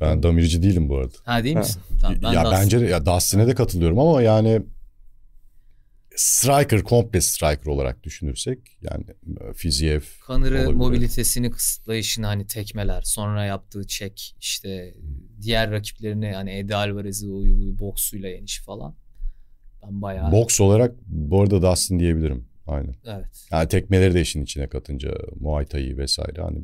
Ben Damirci değilim bu arada. Ha değil misin? Ha. Tamam, ben ya Dustin. bence ya Dustin'e de katılıyorum ama yani striker, komple striker olarak düşünürsek yani e, Fiziev Kanırı mobilitesini kısıtlayışını hani tekmeler, sonra yaptığı çek işte hmm. diğer rakiplerini hani Ede Alvarez'i uyu, uyu boksuyla yeniş falan. Ben bayağı... Boks olarak bu arada Dustin diyebilirim. Aynen. Evet. Yani tekmeleri de işin içine katınca Muay Thai vesaire hani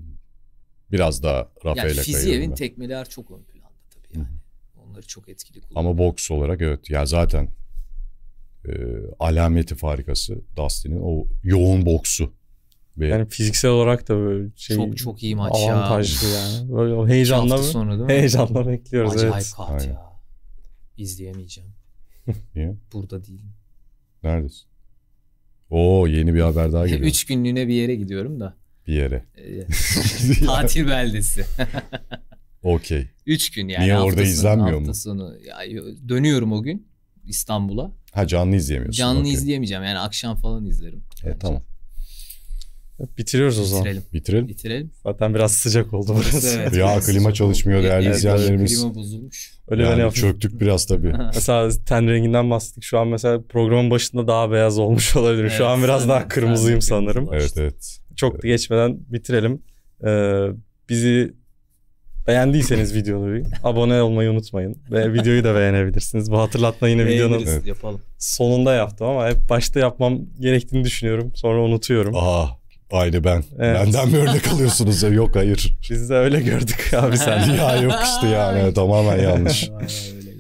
biraz daha Rafael'e yani kayıyorum ben. tekmeler çok ön planda tabii yani. Hı. Onları çok etkili kullanıyor. Ama boks olarak evet ya zaten e, alameti farikası Dustin'in o yoğun boksu. Ve yani fiziksel olarak da böyle şey çok çok iyi maç avantajlı ya. Avantajlı yani. Böyle heyecanla sonra, heyecanla bekliyoruz Acayip evet. Acayip kart ya. İzleyemeyeceğim. Niye? Burada değilim. Neredesin? Oo yeni bir haber daha geliyor. Üç günlüğüne bir yere gidiyorum da. Bir yere. Ee, Tatil beldesi. Okey. Üç gün yani. Niye hafta orada sonu, izlenmiyor hafta mu? Sonu. Ya, dönüyorum o gün İstanbul'a. Ha canlı izleyemiyorsun. Canlı okay. izleyemeyeceğim yani akşam falan izlerim. E, bence. tamam. Bitiriyoruz o zaman. Bitirelim. Bitirelim. Bitirelim. Zaten biraz sıcak oldu burası. Evet, ya evet, klima çalışmıyor değerli evet, izleyenlerimiz. Klima bozulmuş. Öyle yani ben çöktük biraz tabii. mesela ten renginden bahsettik. Şu an mesela programın başında daha beyaz olmuş olabilir. Evet, Şu an biraz sanırım. daha kırmızıyım sanırım. Evet evet. Çok evet. geçmeden bitirelim. Ee, bizi beğendiyseniz videoyu abone olmayı unutmayın. Ve videoyu da beğenebilirsiniz. Bu hatırlatma yine videonun evet. yapalım. sonunda yaptım ama hep başta yapmam gerektiğini düşünüyorum. Sonra unutuyorum. Aa. Aynı ben. Evet. Benden mi örnek alıyorsunuz? yok hayır. Biz de öyle gördük abi sen. ya yok işte yani tamamen yanlış.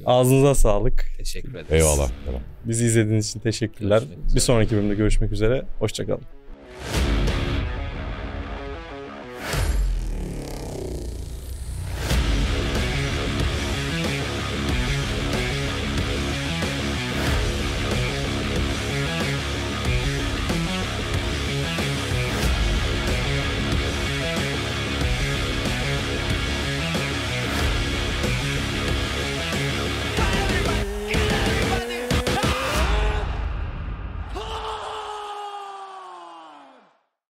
Ağzınıza sağlık. Teşekkür ederiz. Eyvallah. Tamam. Bizi izlediğiniz için teşekkürler. Bir sonraki bölümde görüşmek üzere. Hoşçakalın.